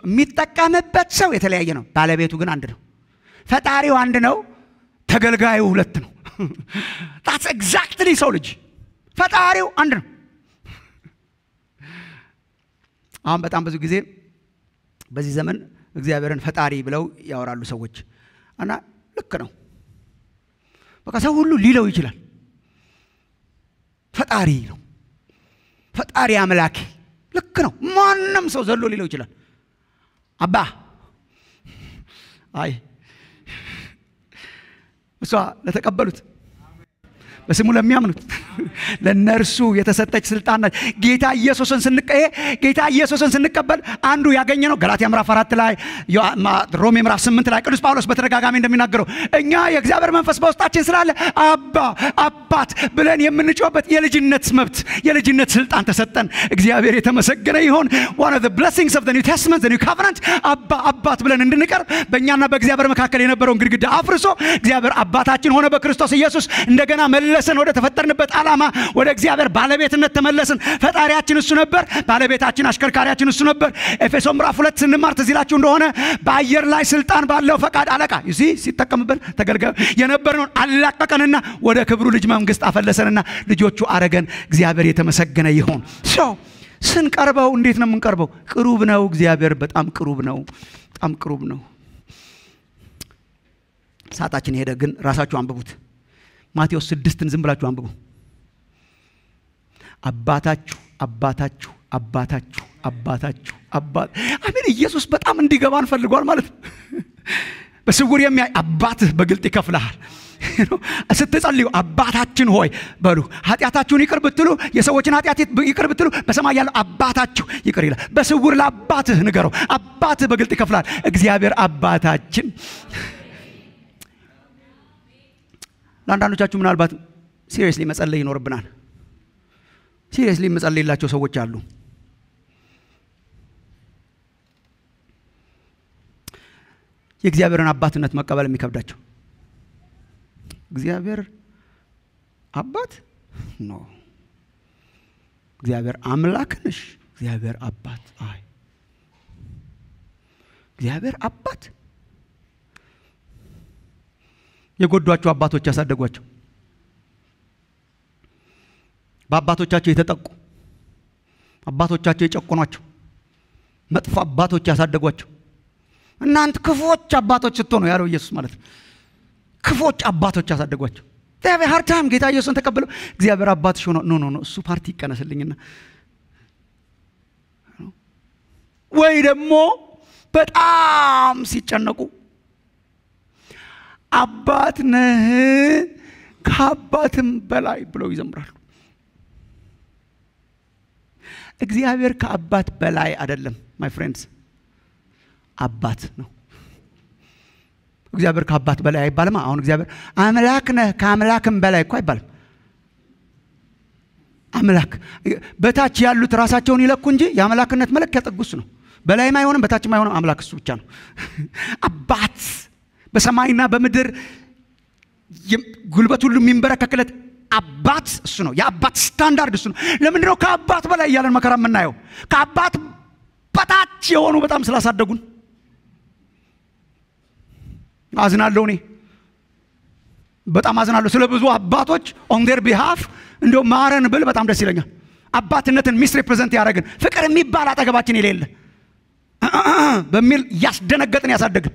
የሚጠቀምበት ሰው የተለያየ ነው። ባለቤቱ ግን አንድ ነው። ፈጣሪው አንድ ነው። ተገልጋዩ ሁለት ነው። ጣትስ ኤግዛክትሊ ሰው ልጅ ፈጣሪው አንድ ነው። አሁን በጣም ብዙ ጊዜ በዚህ ዘመን እግዚአብሔርን ፈጣሪ ብለው ያወራሉ ሰዎች እና ልክ ነው። በቃ ሰው ሁሉ ሊለው ይችላል። ፈጣሪ ነው። ፈጣሪ አምላኬ። ልክ ነው። ማንም ሰው ዘሎ ሊለው ይችላል። አባ አይ እሷ ለተቀበሉት በስሙ ለሚያምኑት ለነርሱ የተሰጠች ስልጣን ናት። ጌታ ኢየሱስን ስንቀሄ ጌታ ኢየሱስን ስንቀበል አንዱ ያገኘ ነው። ገላትያ ምዕራፍ አራት ላይ ሮሜ ምዕራፍ ስምንት ላይ ቅዱስ ጳውሎስ በተደጋጋሚ እንደሚናገረው እኛ የእግዚአብሔር መንፈስ በውስጣችን ስላለ አባ አባት ብለን የምንጮበት የልጅነት መብት የልጅነት ስልጣን ተሰጠን። እግዚአብሔር የተመሰገነ ይሆን። ዋን ኦፍ ዘ ብለሲንግስ ኦፍ ዘ ኒው ቴስታመንት ዘ ኒው ካቨናንት አባ አባት ብለን እንድንቀርብ በእኛና በእግዚአብሔር መካከል የነበረውን ግድግዳ አፍርሶ እግዚአብሔር አባታችን ሆነ በክርስቶስ ኢየሱስ እንደገና መለ ተመለስን ወደ ተፈጠርንበት ዓላማ ወደ እግዚአብሔር ባለቤትነት ተመለስን ፈጣሪያችን እሱ ነበር ባለቤታችን አሽከርካሪያችን እሱ ነበር ኤፌሶ ምዕራፍ ሁለት ስንማር ትዝ ይላችሁ እንደሆነ በአየር ላይ ስልጣን ባለው ፈቃድ አለቃ ይዚ ሲጠቀምብን ተገልገ የነበርነውን አላቀቀንና ወደ ክብሩ ልጅ መንግስት አፈለሰንና ልጆቹ አረገን እግዚአብሔር የተመሰገነ ይሁን። ሰው ስንቀርበው እንዴት ነው የምንቀርበው ቅሩብ ነው እግዚአብሔር በጣም ቅሩብ ነው በጣም ቅሩብ ነው ሰዓታችን ሄደ ግን ራሳችሁ አንብቡት ማቴዎስ ስድስትን ዝም ብላችሁ አንብቡ። አባታችሁ አባታችሁ አባታችሁ አባታችሁ አባት አሜን። ኢየሱስ በጣም እንዲገባን ፈልጓል ማለት ነው። በስውር የሚያይ አባትህ በግልጥ ይከፍልሃል። ስትጸልዩ አባታችን ሆይ በሉ። ኃጢአታችሁን ይቅር ብትሉ የሰዎችን ኃጢአት ይቅር ብትሉ በሰማይ ያለው አባታችሁ ይቅር ይላል። በስውር ለአባትህ ንገረው፣ አባትህ በግልጥ ይከፍላል። እግዚአብሔር አባታችን ለአንዳንዶቻችሁ ምናልባት ሲሪየስሊ መጸለይ ይኖርብናል። ሲሪየስሊ መጸለይላቸው ሰዎች አሉ። የእግዚአብሔርን አባትነት መቀበል የሚከብዳቸው እግዚአብሔር አባት ኖ እግዚአብሔር አምላክ ነሽ። እግዚአብሔር አባት አይ እግዚአብሔር አባት የጎዷቸው አባቶች ያሳደጓቸው በአባቶቻቸው የተጠቁ አባቶቻቸው የጨቆኗቸው መጥፎ አባቶች ያሳደጓቸው እናንት ክፎች አባቶች ስትሆኑ ያለው ኢየሱስ ማለት ነው። ክፉዎች አባቶች ያሳደጓቸው ዚያቤ ሀርታም ጌታ ኢየሱስን ተቀብለው እግዚአብሔር አባትሽ ሆኖ ኖ ኖ እሱ ፓርቲ ይቀነስልኝና ወይ ደግሞ በጣም ሲጨነቁ አባት ነህ ከአባትም በላይ ብለው ይዘምራሉ። እግዚአብሔር ከአባት በላይ አይደለም። ማይ ፍሬንድስ አባት ነው። እግዚአብሔር ከአባት በላይ አይባልም። አሁን እግዚአብሔር አምላክ ነህ ከአምላክም በላይ እኳ አይባልም። አምላክ በታች ያሉት ራሳቸውን ይለኩ እንጂ የአምላክነት መለክ ጥጉስ ነው። በላይም አይሆንም፣ በታችም አይሆንም። አምላክ እሱ ብቻ ነው። አባት በሰማይና በምድር ጉልበት ሁሉ የሚንበረከክለት አባት እሱ ነው። የአባት ስታንዳርድ እሱ ነው። ለምንድን ነው ከአባት በላይ እያለን መከራ የምናየው? ከአባት በታች የሆኑ በጣም ስላሳደጉን አዝናለሁ። እኔ በጣም አዝናለሁ ስለ ብዙ አባቶች ኦንዴር ቢሃፍ እንዲሁም ማረን ብል በጣም ደስ ይለኛል። አባትነትን ሚስ ሪፕሬዘንት ያደረግን ፍቅር የሚባል አጠገባችን የሌለ በሚል እያስደነገጥን ያሳደግን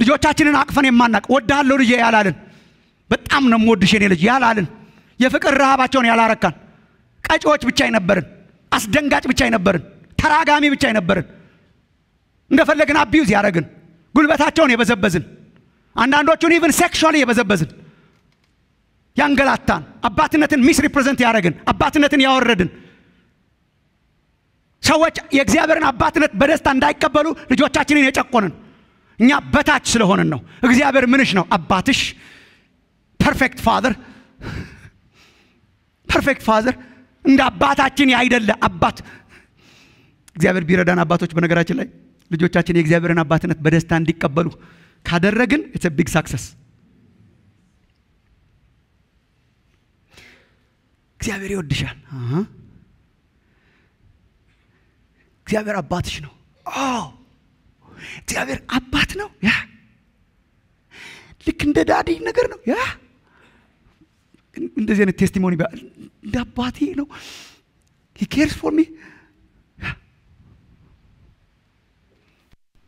ልጆቻችንን አቅፈን የማናቅ ወዳለው ልጄ ያላልን፣ በጣም ነው የምወድሽ የኔ ልጅ ያላልን፣ የፍቅር ረሃባቸውን ያላረካን፣ ቀጪዎች ብቻ ይነበርን አስደንጋጭ ብቻ አይነበርን፣ ተራጋሚ ብቻ አይነበርን። እንደፈለግን አቢዩዝ ያደረግን፣ ጉልበታቸውን የበዘበዝን፣ አንዳንዶቹን ኢቭን ሴክሹዋሊ የበዘበዝን፣ ያንገላታን፣ አባትነትን ሚስ ሪፕሬዘንት ያደረግን፣ አባትነትን ያወረድን ሰዎች የእግዚአብሔርን አባትነት በደስታ እንዳይቀበሉ ልጆቻችንን የጨቆንን እኛ በታች ስለሆንን ነው። እግዚአብሔር ምንሽ ነው? አባትሽ ፐርፌክት ፋዘር ፐርፌክት ፋዘር እንደ አባታችን ያይደለ አባት እግዚአብሔር ቢረዳን አባቶች በነገራችን ላይ ልጆቻችን የእግዚአብሔርን አባትነት በደስታ እንዲቀበሉ ካደረግን ኢትስ ቢግ ሳክሰስ። እግዚአብሔር ይወድሻል። እግዚአብሔር አባትሽ ነው። አዎ እግዚአብሔር አባት ነው። ያ ልክ እንደ ዳዲ ነገር ነው። ያ እንደዚህ አይነት ቴስቲሞኒ እንደ አባቴ ነው። ሂ ኬርስ ፎር ሚ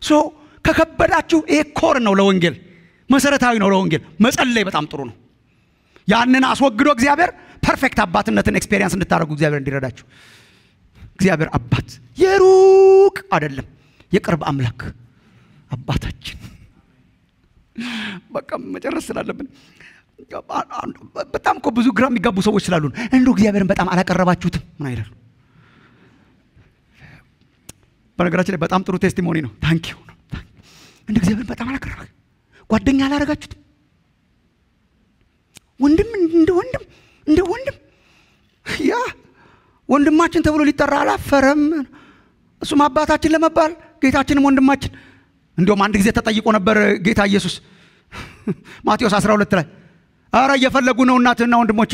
ሶ ከከበዳችሁ ይሄ ኮር ነው ለወንጌል መሰረታዊ ነው ለወንጌል መጸለይ በጣም ጥሩ ነው ያንን አስወግዶ እግዚአብሔር ፐርፌክት አባትነትን ኤክስፔሪንስ እንድታደረጉ እግዚአብሔር እንዲረዳችሁ እግዚአብሔር አባት የሩቅ አይደለም የቅርብ አምላክ አባታችን በቃ መጨረስ ስላለብን በጣም እኮ ብዙ ግራ የሚጋቡ ሰዎች ስላሉ እንዶ እግዚአብሔርን በጣም አላቀረባችሁትም ምን አይደል? በነገራችን ላይ በጣም ጥሩ ቴስቲሞኒ ነው። ታንኪ ነው። እንደ እግዚአብሔር በጣም አላቀረበ ጓደኛ አላረጋችሁትም። ወንድም እንደ ወንድም እንደ ወንድም ያ ወንድማችን ተብሎ ሊጠራ አላፈረም። እሱም አባታችን ለመባል ጌታችንም ወንድማችን እንዲሁም አንድ ጊዜ ተጠይቆ ነበር ጌታ ኢየሱስ ማቴዎስ 12 ላይ አረ እየፈለጉ ነው እናትህና ወንድሞች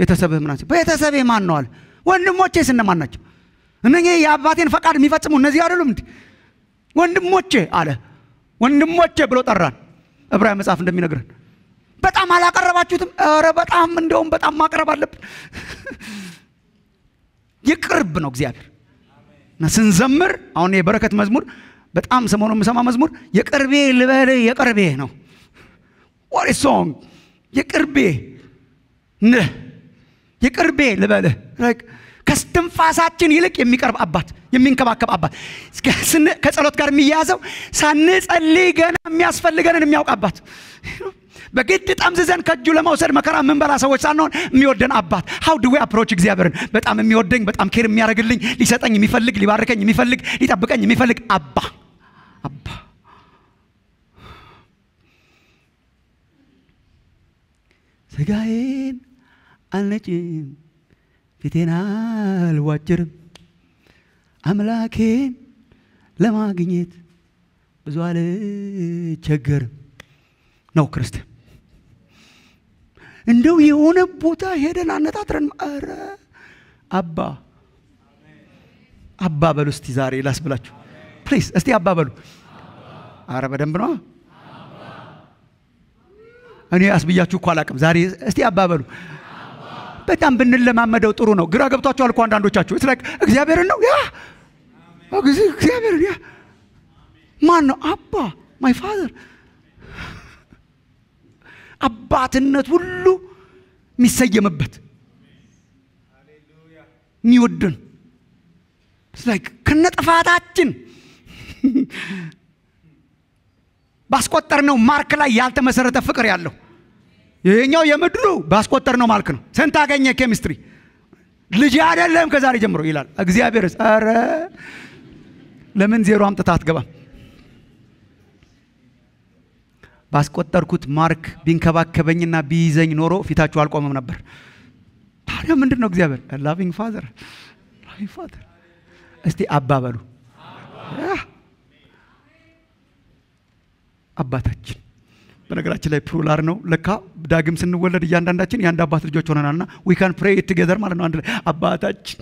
ቤተሰብህ ምናት ቤተሰብህ ማን ነው አለ ወንድሞቼ ስነማን ናቸው እነኚህ የአባቴን ፈቃድ የሚፈጽሙ እነዚህ አይደሉም እንዲ ወንድሞቼ አለ ወንድሞቼ ብሎ ጠራን ዕብራውያን መጽሐፍ እንደሚነግረን በጣም አላቀረባችሁትም ረ በጣም እንደውም በጣም ማቅረብ አለብን ይቅርብ ነው እግዚአብሔር ስንዘምር አሁን የበረከት መዝሙር በጣም ሰሞኑ የምሰማ መዝሙር የቅርቤ ልበል የቅርቤ ነው ዋሪ ሶንግ የቅርቤ ን የቅርቤ ልበል ከስትንፋሳችን ይልቅ የሚቀርብ አባት የሚንከባከብ አባት ከጸሎት ጋር የሚያያዘው ሳንጸልይ ገና የሚያስፈልገንን የሚያውቅ አባት በግድ ጠምዝዘን ከእጁ ለመውሰድ መከራ የምንበላ ሰዎች ሳንሆን የሚወደን አባት ሀው ድዌ አፕሮች እግዚአብሔርን በጣም የሚወደኝ በጣም ኬር የሚያደርግልኝ ሊሰጠኝ የሚፈልግ ሊባርከኝ የሚፈልግ ሊጠብቀኝ የሚፈልግ አባ 아파. ስጋዬን አልነጭም፣ ፊቴን አልዋጭርም፣ አምላኬን ለማግኘት ብዙ አልቸገርም ነው ክርስት እንደው የሆነ ቦታ ሄደን አነጣጥረን ኧረ አባ አባ በሉ እስቲ ዛሬ ላስብላችሁ ፕሊዝ፣ እስቲ አባ በሉ። አረ በደንብ ነዋ። እኔ አስብያችሁ እኮ አላቅም። ዛሬ እስቲ አባበሉ በጣም ብንለማመደው ጥሩ ነው። ግራ ገብቷችኋል እኮ አንዳንዶቻችሁ። እግዚአብሔርን ነው ያ እግዚአብሔርን ያ ማን ነው አባ ማይ ፋዘር አባትነት ሁሉ የሚሰየምበት የሚወድን ከነ ባስቆጠር ነው ማርክ ላይ ያልተመሰረተ ፍቅር ያለው ይሄኛው የምድሩ ባስቆጠር ነው ማርክ ነው። ስንት አገኘ? ኬሚስትሪ ልጅ አይደለም ከዛሬ ጀምሮ ይላል እግዚአብሔር። ኧረ ለምን ዜሮ አምጥታ አትገባም? ባስቆጠርኩት ማርክ ቢንከባከበኝና ቢይዘኝ ኖሮ ፊታችሁ አልቆመም ነበር። ታዲያ ምንድን ነው እግዚአብሔር? ላቪንግ ፋዘር ላቪንግ ፋዘር። እስቲ አባበሉ አባታችን በነገራችን ላይ ፕሉራል ነው። ለካ ዳግም ስንወለድ እያንዳንዳችን የአንድ አባት ልጆች ሆነናልና ዊ ካን ፕሬ ቱጌዘር ማለት ነው። አንድ ላይ አባታችን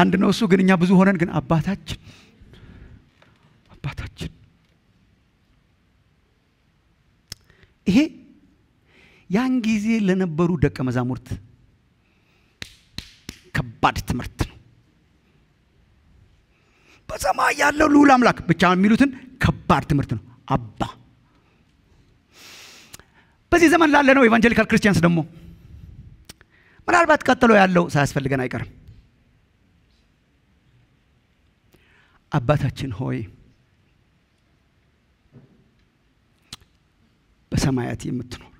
አንድ ነው እሱ። ግን እኛ ብዙ ሆነን ግን አባታችን አባታችን ይሄ ያን ጊዜ ለነበሩ ደቀ መዛሙርት ከባድ ትምህርት ነው። በሰማይ ያለው ልዑል አምላክ ብቻ የሚሉትን ከባድ ትምህርት ነው አባ በዚህ ዘመን ላለ ነው ኢቫንጀሊካል ክርስቲያንስ ደግሞ ምናልባት ቀጥሎ ያለው ሳያስፈልገን አይቀርም። አባታችን ሆይ በሰማያት የምትኖር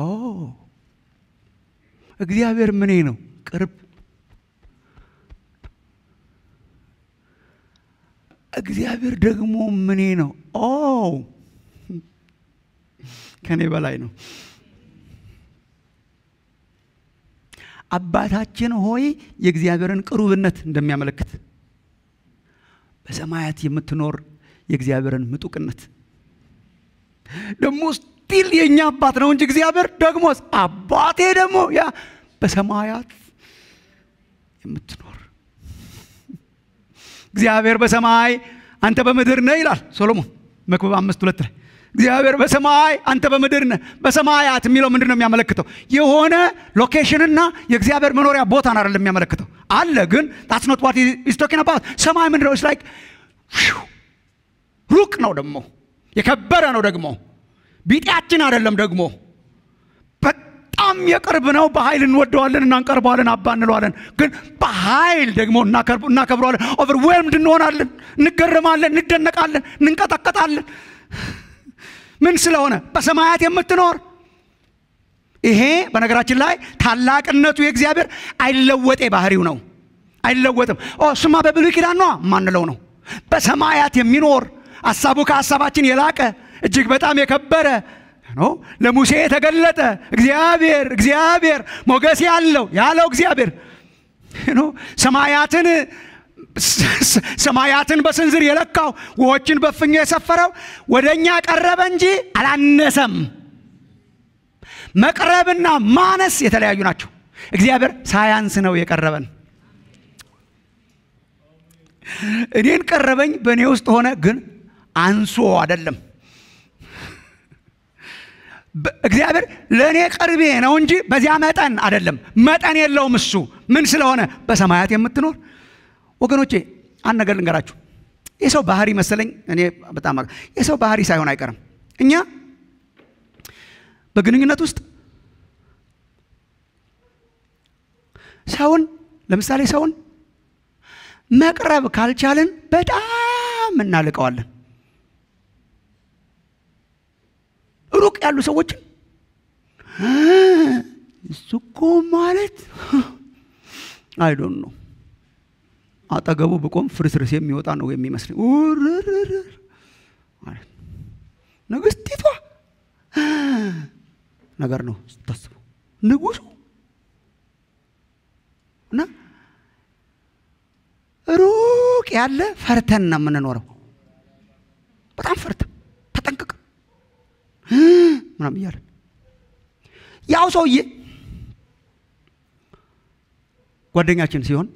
ኦ እግዚአብሔር ምኔ ነው ቅርብ እግዚአብሔር ደግሞ ምኔ ነው ኦ ከኔ በላይ ነው። አባታችን ሆይ የእግዚአብሔርን ቅሩብነት እንደሚያመለክት በሰማያት የምትኖር የእግዚአብሔርን ምጡቅነት ደግሞ ስቲል የእኛ አባት ነው እንጂ እግዚአብሔር ደግሞ አባቴ ደግሞ ያ በሰማያት የምትኖር እግዚአብሔር በሰማይ አንተ በምድር ነህ ይላል ሶሎሞን መክብብ አምስት ሁለት ላይ እግዚአብሔር በሰማይ አንተ በምድር ነህ። በሰማያት የሚለው ምንድን ነው የሚያመለክተው? የሆነ ሎኬሽንና የእግዚአብሔር መኖሪያ ቦታን አይደለም የሚያመለክተው አለ። ግን ታትስ ኖት ዋት ኢዝ ቶኪንግ አባውት። ሰማይ ምንድን ነው? ላይክ ሩቅ ነው ደግሞ የከበረ ነው ደግሞ ቢጤያችን አይደለም ደግሞ በጣም የቅርብ ነው። በኃይል እንወደዋለን፣ እናንቀርበዋለን፣ አባ እንለዋለን። ግን በኃይል ደግሞ እናከብረዋለን። ኦቨርዌልምድ እንሆናለን፣ እንገረማለን፣ እንደነቃለን፣ እንንቀጠቀጣለን። ምን ስለሆነ በሰማያት የምትኖር ይሄ በነገራችን ላይ ታላቅነቱ የእግዚአብሔር አይለወጤ ባህሪው ነው አይለወጥም ስማ በብሉይ ኪዳን ነው ማንለው ነው በሰማያት የሚኖር አሳቡ ከሀሳባችን የላቀ እጅግ በጣም የከበረ ነው ለሙሴ የተገለጠ እግዚአብሔር እግዚአብሔር ሞገስ ያለው ያለው እግዚአብሔር ሰማያትን ሰማያትን በስንዝር የለካው ውሆችን በፍኞ የሰፈረው ወደ እኛ ቀረበ እንጂ አላነሰም። መቅረብና ማነስ የተለያዩ ናቸው። እግዚአብሔር ሳያንስ ነው የቀረበን። እኔን ቀረበኝ በእኔ ውስጥ ሆነ፣ ግን አንሶ አይደለም። እግዚአብሔር ለእኔ ቅርቤ ነው እንጂ በዚያ መጠን አይደለም። መጠን የለውም እሱ ምን ስለሆነ በሰማያት የምትኖር ወገኖቼ አንድ ነገር ልንገራችሁ። የሰው ባህሪ መሰለኝ እኔ በጣም የሰው ባህሪ ሳይሆን አይቀርም። እኛ በግንኙነት ውስጥ ሰውን ለምሳሌ ሰውን መቅረብ ካልቻልን በጣም እናልቀዋለን። ሩቅ ያሉ ሰዎችን እሱ እኮ ማለት አይ ነው አጠገቡ ብቆም ፍርስርስ የሚወጣ ነው የሚመስል ውርርር ንግስቲቷ ነገር ነው ስታስቡ ንጉሱ እና ሩቅ ያለ ፈርተን ነው የምንኖረው። በጣም ፈርተ ተጠንቅቅ ምናም እያለን ያው ሰውዬ ጓደኛችን ሲሆን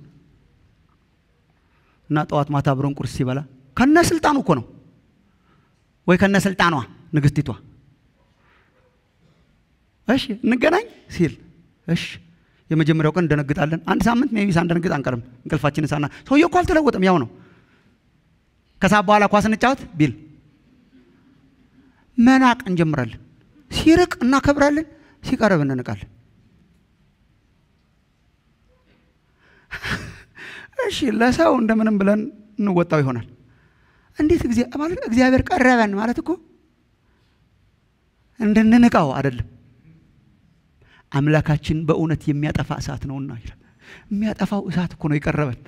እና ጠዋት ማታ አብረን ቁርስ ሲበላ ከነ ስልጣኑ እኮ ነው ወይ ከነ ስልጣኗ ንግስቲቷ እሺ እንገናኝ ሲል እሺ የመጀመሪያው ቀን እንደነግጣለን። አንድ ሳምንት ሜቢ ሳንደነግጥ አንቀርም። እንቅልፋችን ሳና ሰውየው እኮ አልተለወጠም፣ ያው ነው። ከሰዓት በኋላ ኳስ እንጫወት ቢል መናቅ እንጀምራለን። ሲርቅ እናከብራለን፣ ሲቀርብ እንንቃለን። እሺ ለሰው እንደምንም ብለን እንወጣው ይሆናል። እንዴት እግዚአብሔር ቀረበን ማለት እኮ እንድንንቃው አይደለም። አምላካችን በእውነት የሚያጠፋ እሳት ነውና ይላል። የሚያጠፋው እሳት እኮ ነው የቀረበን።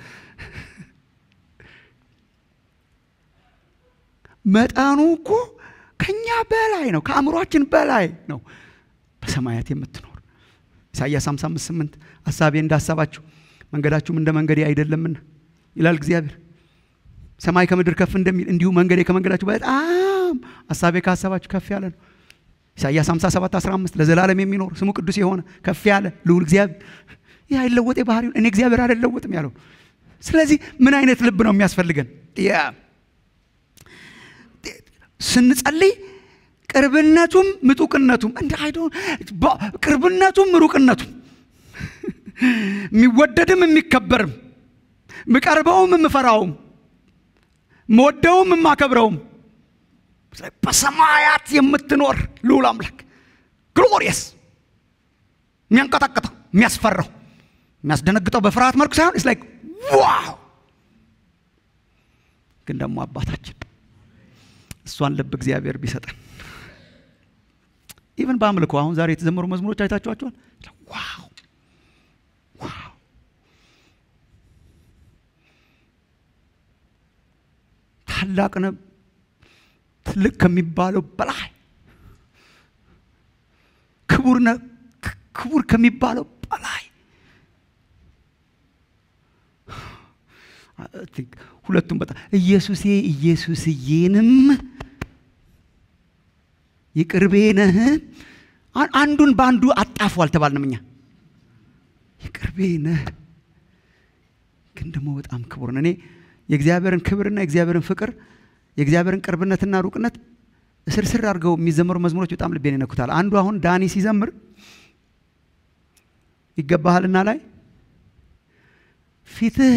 መጠኑ እኮ ከኛ በላይ ነው፣ ከአእምሯችን በላይ ነው። በሰማያት የምትኖር ኢሳያስ 55 8 እንዳሳባችሁ መንገዳችሁም እንደ መንገዴ አይደለምና ይላል እግዚአብሔር። ሰማይ ከምድር ከፍ እንደሚል እንዲሁ መንገዴ ከመንገዳችሁ በጣም አሳቤ ከሀሳባችሁ ከፍ ያለ ነው። ኢሳያስ 57 15 ለዘላለም የሚኖር ስሙ ቅዱስ የሆነ ከፍ ያለ ልውል እግዚአብሔር ይህ አይለወጥ ባህሪውን እኔ እግዚአብሔር አይለወጥም ያለው። ስለዚህ ምን አይነት ልብ ነው የሚያስፈልገን? ስንጸልይ ቅርብነቱም ምጡቅነቱም እንደ ቅርብነቱም ሩቅነቱም የሚወደድም የሚከበርም ምቀርበውም የምፈራውም መወደውም የማከብረውም በሰማያት የምትኖር ልውል አምላክ ግሎሪየስ የሚያንቀጠቅጠው የሚያስፈራው የሚያስደነግጠው በፍርሃት መልኩ ሳይሆን ኢስ ዋው ግን ደግሞ አባታችን እሷን ልብ እግዚአብሔር ቢሰጠን ኢቨን በአምልኮ አሁን ዛሬ የተዘመሩ መዝሙሮች አይታችኋቸዋል ዋው Wow. ታላቅ ነው። ትልቅ ከሚባለው በላይ ክቡር ነው። ክቡር ከሚባለው በላይ ሁለቱም በጣም ኢየሱሴ ኢየሱስዬንም ይቅርቤ ነህ አንዱን በአንዱ አጣፉ አልተባልንም እኛ የቅርቤ ነህ፣ ግን ደግሞ በጣም ክቡር ነህ። እኔ የእግዚአብሔርን ክብርና የእግዚአብሔርን ፍቅር የእግዚአብሔርን ቅርብነትና ሩቅነት እስርስር አድርገው የሚዘምሩ መዝሙሮች በጣም ልቤን ይነኩታል። አንዱ አሁን ዳኒ ሲዘምር ይገባሃልና ላይ ፊትህ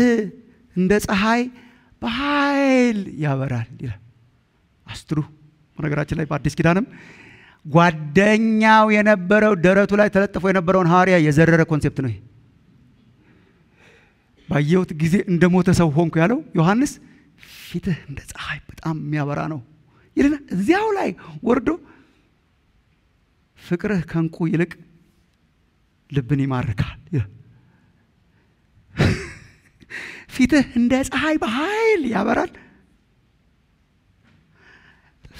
እንደ ፀሐይ በኃይል ያበራል ይላል አስትሩ። በነገራችን ላይ በአዲስ ኪዳንም ጓደኛው የነበረው ደረቱ ላይ ተለጥፎ የነበረውን ሐዋርያ የዘረረ ኮንሴፕት ነው ይሄ። ባየሁት ጊዜ እንደ ሞተ ሰው ሆንኩ ያለው ዮሐንስ ፊትህ እንደ ፀሐይ በጣም የሚያበራ ነው ይልና እዚያው ላይ ወርዶ ፍቅርህ ከንቁ ይልቅ ልብን ይማርካል ፊትህ እንደ ፀሐይ በኃይል ያበራል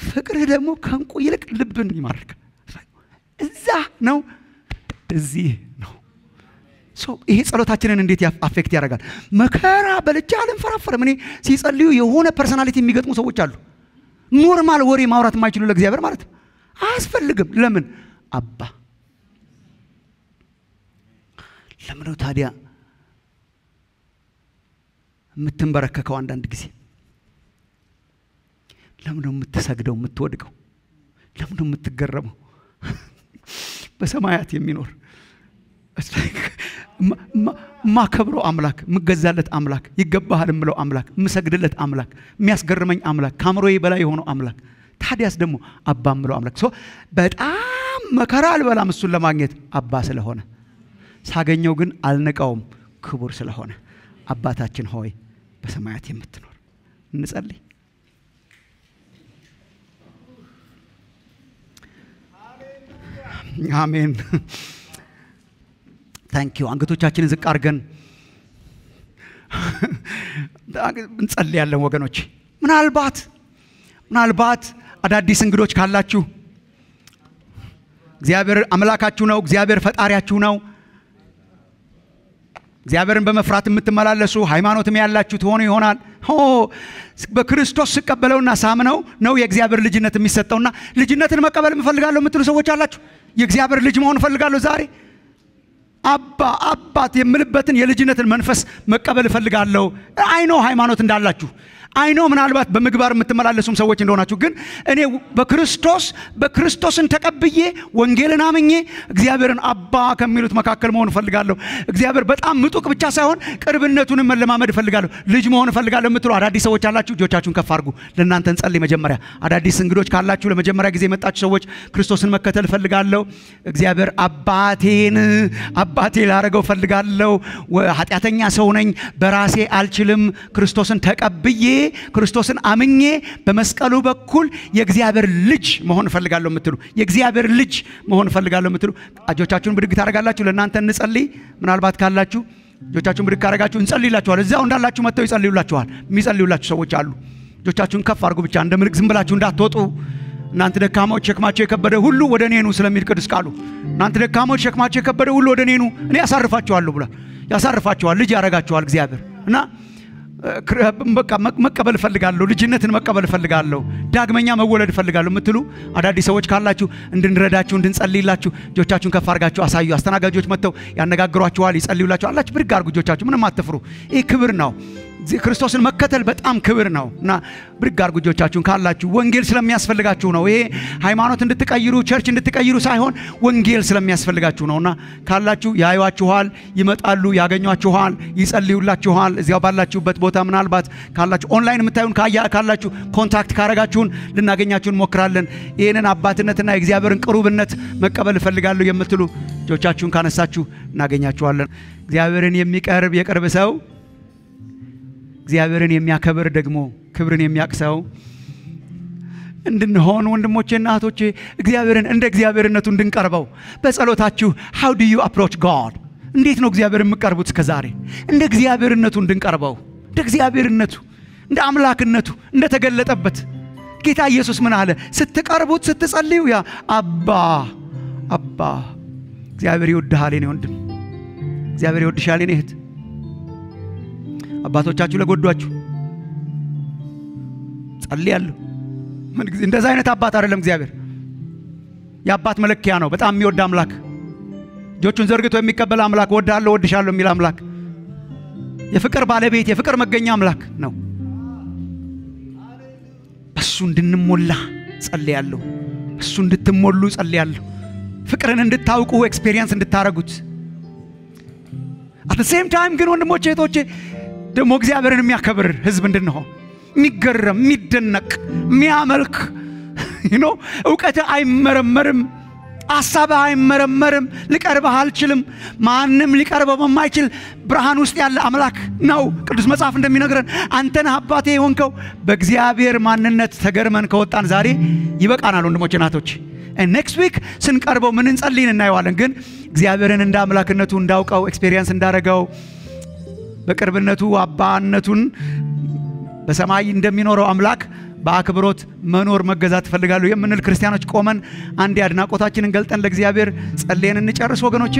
ፍቅርህ ደግሞ ከንቁ ይልቅ ልብን ይማርካል እዛ ነው እዚህ ነው ይሄ ጸሎታችንን እንዴት አፌክት ያደርጋል? መከራ በልቼ አልንፈራፈርም። እኔ ሲጸልዩ የሆነ ፐርሰናሊቲ የሚገጥሙ ሰዎች አሉ። ኖርማል ወሬ ማውራት የማይችሉ ለእግዚአብሔር ማለት ነው። አያስፈልግም። ለምን አባ ለምነው ታዲያ የምትንበረከከው አንዳንድ ጊዜ ለምነው የምትሰግደው የምትወድቀው ለምነው የምትገረመው በሰማያት የሚኖር ማከብረው አምላክ፣ ምገዛለት አምላክ፣ ይገባሃል ምለው አምላክ፣ ምሰግድለት አምላክ፣ የሚያስገርመኝ አምላክ፣ ከአምሮ በላይ የሆነው አምላክ፣ ታዲያስ ደግሞ አባ ምለው አምላክ በጣም መከራ አልበላም እሱን ለማግኘት አባ ስለሆነ ሳገኘው ግን አልንቀውም ክቡር ስለሆነ አባታችን ሆይ በሰማያት የምትኖር እንጸልይ። አሜን። ታንክ ዩ። አንገቶቻችንን ዝቅ አድርገን እንጸልያለን ወገኖች። ምናልባት ምናልባት አዳዲስ እንግዶች ካላችሁ እግዚአብሔር አምላካችሁ ነው፣ እግዚአብሔር ፈጣሪያችሁ ነው። እግዚአብሔርን በመፍራት የምትመላለሱ ሃይማኖትም ያላችሁ ትሆኑ ይሆናል። በክርስቶስ ስቀበለውና ሳምነው ነው የእግዚአብሔር ልጅነት የሚሰጠውና ልጅነትን መቀበል እፈልጋለሁ የምትሉ ሰዎች አላችሁ። የእግዚአብሔር ልጅ መሆን እፈልጋለሁ ዛሬ አባ አባት የምልበትን የልጅነትን መንፈስ መቀበል እፈልጋለሁ። አይኖ ሃይማኖት እንዳላችሁ አይኖ ምናልባት በምግባር የምትመላለሱም ሰዎች እንደሆናችሁ፣ ግን እኔ በክርስቶስ በክርስቶስን ተቀብዬ ወንጌልን አምኜ እግዚአብሔርን አባ ከሚሉት መካከል መሆን እፈልጋለሁ። እግዚአብሔር በጣም ምጡቅ ብቻ ሳይሆን ቅርብነቱንም መለማመድ እፈልጋለሁ። ልጅ መሆን እፈልጋለሁ የምትሉ አዳዲስ ሰዎች አላችሁ፣ እጆቻችሁን ከፍ አድርጉ። ለእናንተ እንጸልይ። መጀመሪያ አዳዲስ እንግዶች ካላችሁ፣ ለመጀመሪያ ጊዜ የመጣችሁ ሰዎች ክርስቶስን መከተል እፈልጋለሁ። እግዚአብሔር አባቴን አባቴ ላረገው እፈልጋለሁ። ኃጢአተኛ ሰው ነኝ፣ በራሴ አልችልም። ክርስቶስን ተቀብዬ ክርስቶስን አምኜ በመስቀሉ በኩል የእግዚአብሔር ልጅ መሆን እፈልጋለሁ የምትሉ የእግዚአብሔር ልጅ መሆን እፈልጋለሁ የምትሉ እጆቻችሁን ብድግ ታደርጋላችሁ። ለእናንተ እንጸልይ ምናልባት ካላችሁ እጆቻችሁን ብድግ ካደረጋችሁ እንጸልይላችኋል። እዚያው እንዳላችሁ መጥተው ይጸልዩላችኋል። የሚጸልዩላችሁ ሰዎች አሉ። እጆቻችሁን ከፍ አድርጉ ብቻ እንደ ምልክ ዝም ብላችሁ እንዳትወጡ። እናንተ ደካማዎች ሸክማቸው የከበደ ሁሉ ወደ እኔ ኑ ስለሚል ቅዱስ ቃሉ እናንተ ደካማዎች ሸክማቸው የከበደ ሁሉ ወደ እኔ ኑ፣ እኔ ያሳርፋችኋለሁ ብሏል። ያሳርፋችኋል፣ ልጅ ያረጋችኋል እግዚአብሔር እና መቀበል እፈልጋለሁ፣ ልጅነትን መቀበል እፈልጋለሁ፣ ዳግመኛ መወለድ እፈልጋለሁ የምትሉ አዳዲስ ሰዎች ካላችሁ እንድንረዳችሁ እንድንጸልይላችሁ እጆቻችሁን ከፍ አድርጋችሁ አሳዩ። አስተናጋጆች መጥተው ያነጋግሯችኋል፣ ይጸልዩላችኋል። አላችሁ ብድግ አድርጉ እጆቻችሁ፣ ምንም አትፍሩ። ይህ ክብር ነው። ክርስቶስን መከተል በጣም ክብር ነው እና ብድግ አርጉ እጆቻችሁን ካላችሁ ወንጌል ስለሚያስፈልጋችሁ ነው። ይሄ ሃይማኖት እንድትቀይሩ ቸርች እንድትቀይሩ ሳይሆን ወንጌል ስለሚያስፈልጋችሁ ነው እና ካላችሁ ያዩዋችኋል፣ ይመጣሉ፣ ያገኟችኋል፣ ይጸልዩላችኋል። እዚያው ባላችሁበት ቦታ ምናልባት ካላችሁ ኦንላይን የምታዩን ካላችሁ ኮንታክት ካረጋችሁን ልናገኛችሁ እንሞክራለን። ይህንን አባትነትና የእግዚአብሔርን ቅሩብነት መቀበል እፈልጋለሁ የምትሉ እጆቻችሁን ካነሳችሁ እናገኛችኋለን። እግዚአብሔርን የሚቀርብ የቅርብ ሰው እግዚአብሔርን የሚያከብር ደግሞ ክብርን የሚያቅሰው እንድንሆን ወንድሞቼና እህቶቼ እግዚአብሔርን እንደ እግዚአብሔርነቱ እንድንቀርበው በጸሎታችሁ ሃው ዱ ዩ አፕሮች ጋድ እንዴት ነው እግዚአብሔር የምቀርቡት እስከ ዛሬ እንደ እግዚአብሔርነቱ እንድንቀርበው እንደ እግዚአብሔርነቱ እንደ አምላክነቱ እንደተገለጠበት ጌታ ኢየሱስ ምን አለ ስትቀርቡት ስትጸልዩ ያ አባ አባ እግዚአብሔር ይወድሃል የኔ ወንድም እግዚአብሔር ይወድሻል የኔ እህት አባቶቻችሁ ለጎዷችሁ ጸልያለሁ። ምን ጊዜ እንደዛ አይነት አባት አይደለም እግዚአብሔር። የአባት መለኪያ ነው። በጣም የሚወድ አምላክ፣ እጆቹን ዘርግቶ የሚቀበል አምላክ፣ ወድሃለሁ፣ ወድሻለሁ የሚል አምላክ፣ የፍቅር ባለቤት፣ የፍቅር መገኛ አምላክ ነው። በሱ እንድንሞላ ጸልያለሁ። እሱ እንድትሞሉ ጸልያለሁ። ፍቅርን እንድታውቁ ኤክስፔሪየንስ እንድታረጉት አት ሴም ታይም ግን ወንድሞቼ እህቶቼ ደግሞ እግዚአብሔርን የሚያከብር ህዝብ እንድንሆን የሚገረም፣ የሚደነቅ፣ የሚያመልክ ይኖ እውቀትህ አይመረመርም፣ አሳብህ አይመረመርም፣ ልቀርበህ አልችልም። ማንም ሊቀርበው በማይችል ብርሃን ውስጥ ያለ አምላክ ነው። ቅዱስ መጽሐፍ እንደሚነግረን አንተን አባቴ የሆንከው በእግዚአብሔር ማንነት ተገርመን ከወጣን ዛሬ ይበቃናል ወንድሞች ናቶች። ኔክስት ዊክ ስንቀርበው ምን እንጸልይን እናየዋለን። ግን እግዚአብሔርን እንደ አምላክነቱ እንዳውቀው ኤክስፔሪንስ እንዳረገው በቅርብነቱ አባነቱን በሰማይ እንደሚኖረው አምላክ በአክብሮት መኖር መገዛት እፈልጋለሁ የምንል ክርስቲያኖች ቆመን አንድ አድናቆታችንን ገልጠን ለእግዚአብሔር ጸልየን እንጨርስ። ወገኖቼ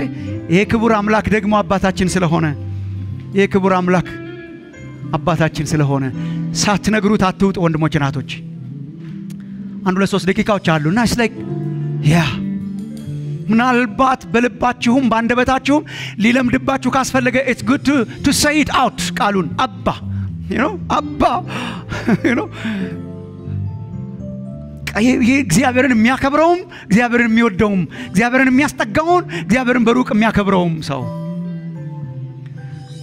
ይሄ ክቡር አምላክ ደግሞ አባታችን ስለሆነ ይሄ ክቡር አምላክ አባታችን ስለሆነ ሳትነግሩት አትውጡ ወንድሞች፣ እናቶች። አንድ ሁለት ሶስት ደቂቃዎች አሉና ስላይ ያ ምናልባት በልባችሁም በአንደበታችሁም ሊለምድባችሁ ካስፈለገ ኢትስ ጉድ ቱ ሰይ ኢት አውት ቃሉን አባ አባ እግዚአብሔርን የሚያከብረውም እግዚአብሔርን የሚወደውም እግዚአብሔርን የሚያስጠጋውን እግዚአብሔርን በሩቅ የሚያከብረውም ሰው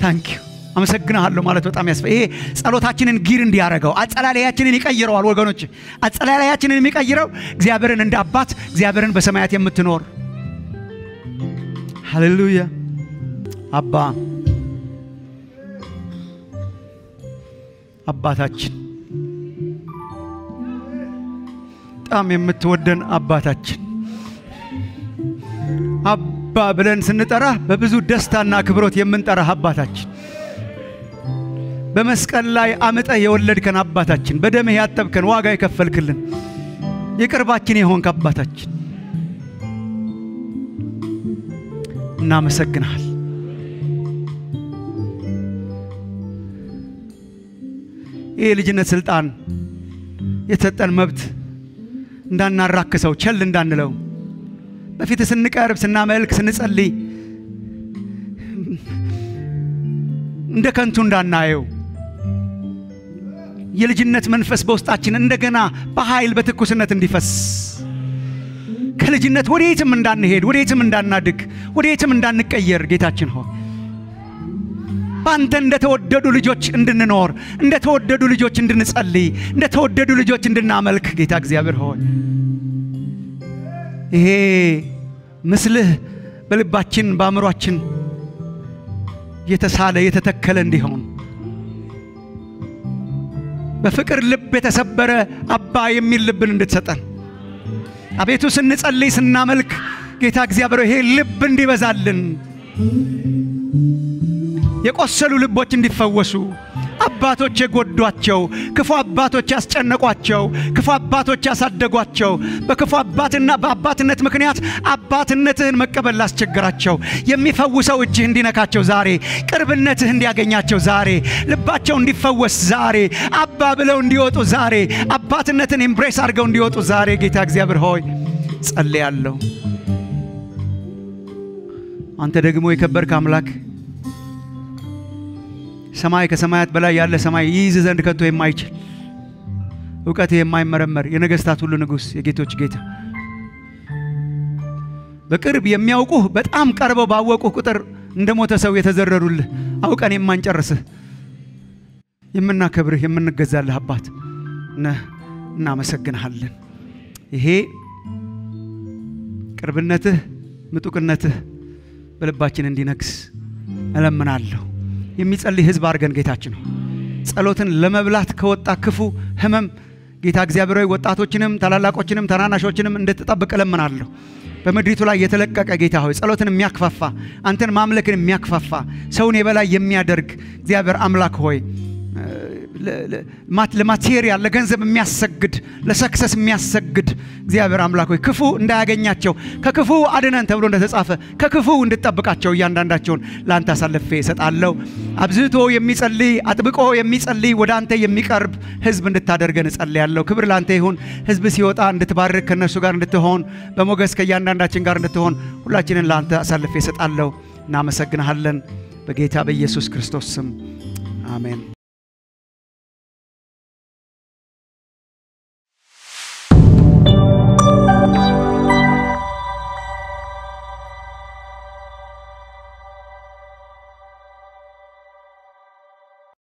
ታንኪዩ አመሰግናሃለሁ ማለት በጣም ያስፈ ይሄ ጸሎታችንን ጊር እንዲያደረገው አጸላለያችንን ይቀይረዋል ወገኖች አጸላለያችንን የሚቀይረው እግዚአብሔርን እንደ አባት እግዚአብሔርን በሰማያት የምትኖር ሀሌሉያ አባ አባታችን በጣም የምትወደን አባታችን አባ ብለን ስንጠራ በብዙ ደስታና ክብሮት የምንጠራህ አባታችን በመስቀል ላይ አምጠህ የወለድከን አባታችን በደምህ ያጠብከን ዋጋ የከፈልክልን የቅርባችን የሆንክ አባታችን እናመሰግናል። ይህ የልጅነት ስልጣን የተሰጠን መብት እንዳናራክሰው፣ ቸል እንዳንለው፣ በፊት ስንቀርብ፣ ስናመልክ፣ ስንጸልይ እንደ ከንቱ እንዳናየው የልጅነት መንፈስ በውስጣችን እንደገና በኃይል በትኩስነት እንዲፈስ ከልጅነት የትም እንዳንሄድ፣ የትም እንዳናድግ፣ የትም እንዳንቀየር ጌታችን ሆይ በአንተ እንደተወደዱ ልጆች እንድንኖር፣ እንደተወደዱ ልጆች እንድንጸልይ፣ እንደተወደዱ ልጆች እንድናመልክ ጌታ እግዚአብሔር ሆይ ይሄ ምስልህ በልባችን በአእምሯችን የተሳለ የተተከለ እንዲሆን በፍቅር ልብ የተሰበረ አባ የሚል ልብን እንድትሰጠን አቤቱ ስንጸልይ ስናመልክ ጌታ እግዚአብሔር ይሄ ልብ እንዲበዛልን የቆሰሉ ልቦች እንዲፈወሱ አባቶች የጎዷቸው፣ ክፉ አባቶች ያስጨነቋቸው፣ ክፉ አባቶች ያሳደጓቸው፣ በክፉ አባትና በአባትነት ምክንያት አባትነትህን መቀበል ላስቸግራቸው የሚፈውሰው እጅህ እንዲነካቸው ዛሬ፣ ቅርብነትህ እንዲያገኛቸው ዛሬ፣ ልባቸው እንዲፈወስ ዛሬ፣ አባ ብለው እንዲወጡ ዛሬ፣ አባትነትን ኤምብሬስ አድርገው እንዲወጡ ዛሬ ጌታ እግዚአብሔር ሆይ ጸልያለሁ። አንተ ደግሞ የከበርክ አምላክ ሰማይ ከሰማያት በላይ ያለ ሰማይ ይይዝ ዘንድ ከቶ የማይችል እውቀት የማይመረመር የነገስታት ሁሉ ንጉሥ የጌቶች ጌታ በቅርብ የሚያውቁህ በጣም ቀርበው ባወቁህ ቁጥር እንደ ሞተ ሰው የተዘረሩልህ አውቀን የማንጨርስህ የምናከብርህ የምንገዛልህ አባት ነህ። እናመሰግንሃለን። ይሄ ቅርብነትህ ምጡቅነትህ በልባችን እንዲነግስ እለምናለሁ። የሚጸልይ ህዝብ አድርገን ጌታችን ነው። ጸሎትን ለመብላት ከወጣ ክፉ ህመም ጌታ እግዚአብሔር ወጣቶችንም ታላላቆችንም ታናናሾችንም እንድትጠብቅ እለምናለሁ። በምድሪቱ ላይ የተለቀቀ ጌታ ሆይ ጸሎትን የሚያክፋፋ አንተን ማምለክን የሚያክፋፋ ሰውን የበላይ የሚያደርግ እግዚአብሔር አምላክ ሆይ ለማቴሪያል ለገንዘብ የሚያሰግድ ለሰክሰስ የሚያሰግድ እግዚአብሔር አምላክ ሆይ ክፉ እንዳያገኛቸው ከክፉ አድነን ተብሎ እንደተጻፈ ከክፉ እንድጠብቃቸው እያንዳንዳቸውን ለአንተ አሳልፌ እሰጣለሁ። አብዝቶ የሚጸልይ አጥብቆ የሚጸልይ ወደ አንተ የሚቀርብ ህዝብ እንድታደርገን እጸልያለሁ። ክብር ለአንተ ይሁን። ህዝብ ሲወጣ እንድትባርክ ከእነርሱ ጋር እንድትሆን በሞገስ ከእያንዳንዳችን ጋር እንድትሆን ሁላችንን ለአንተ አሳልፌ እሰጣለሁ። እናመሰግንሃለን በጌታ በኢየሱስ ክርስቶስ ስም አሜን።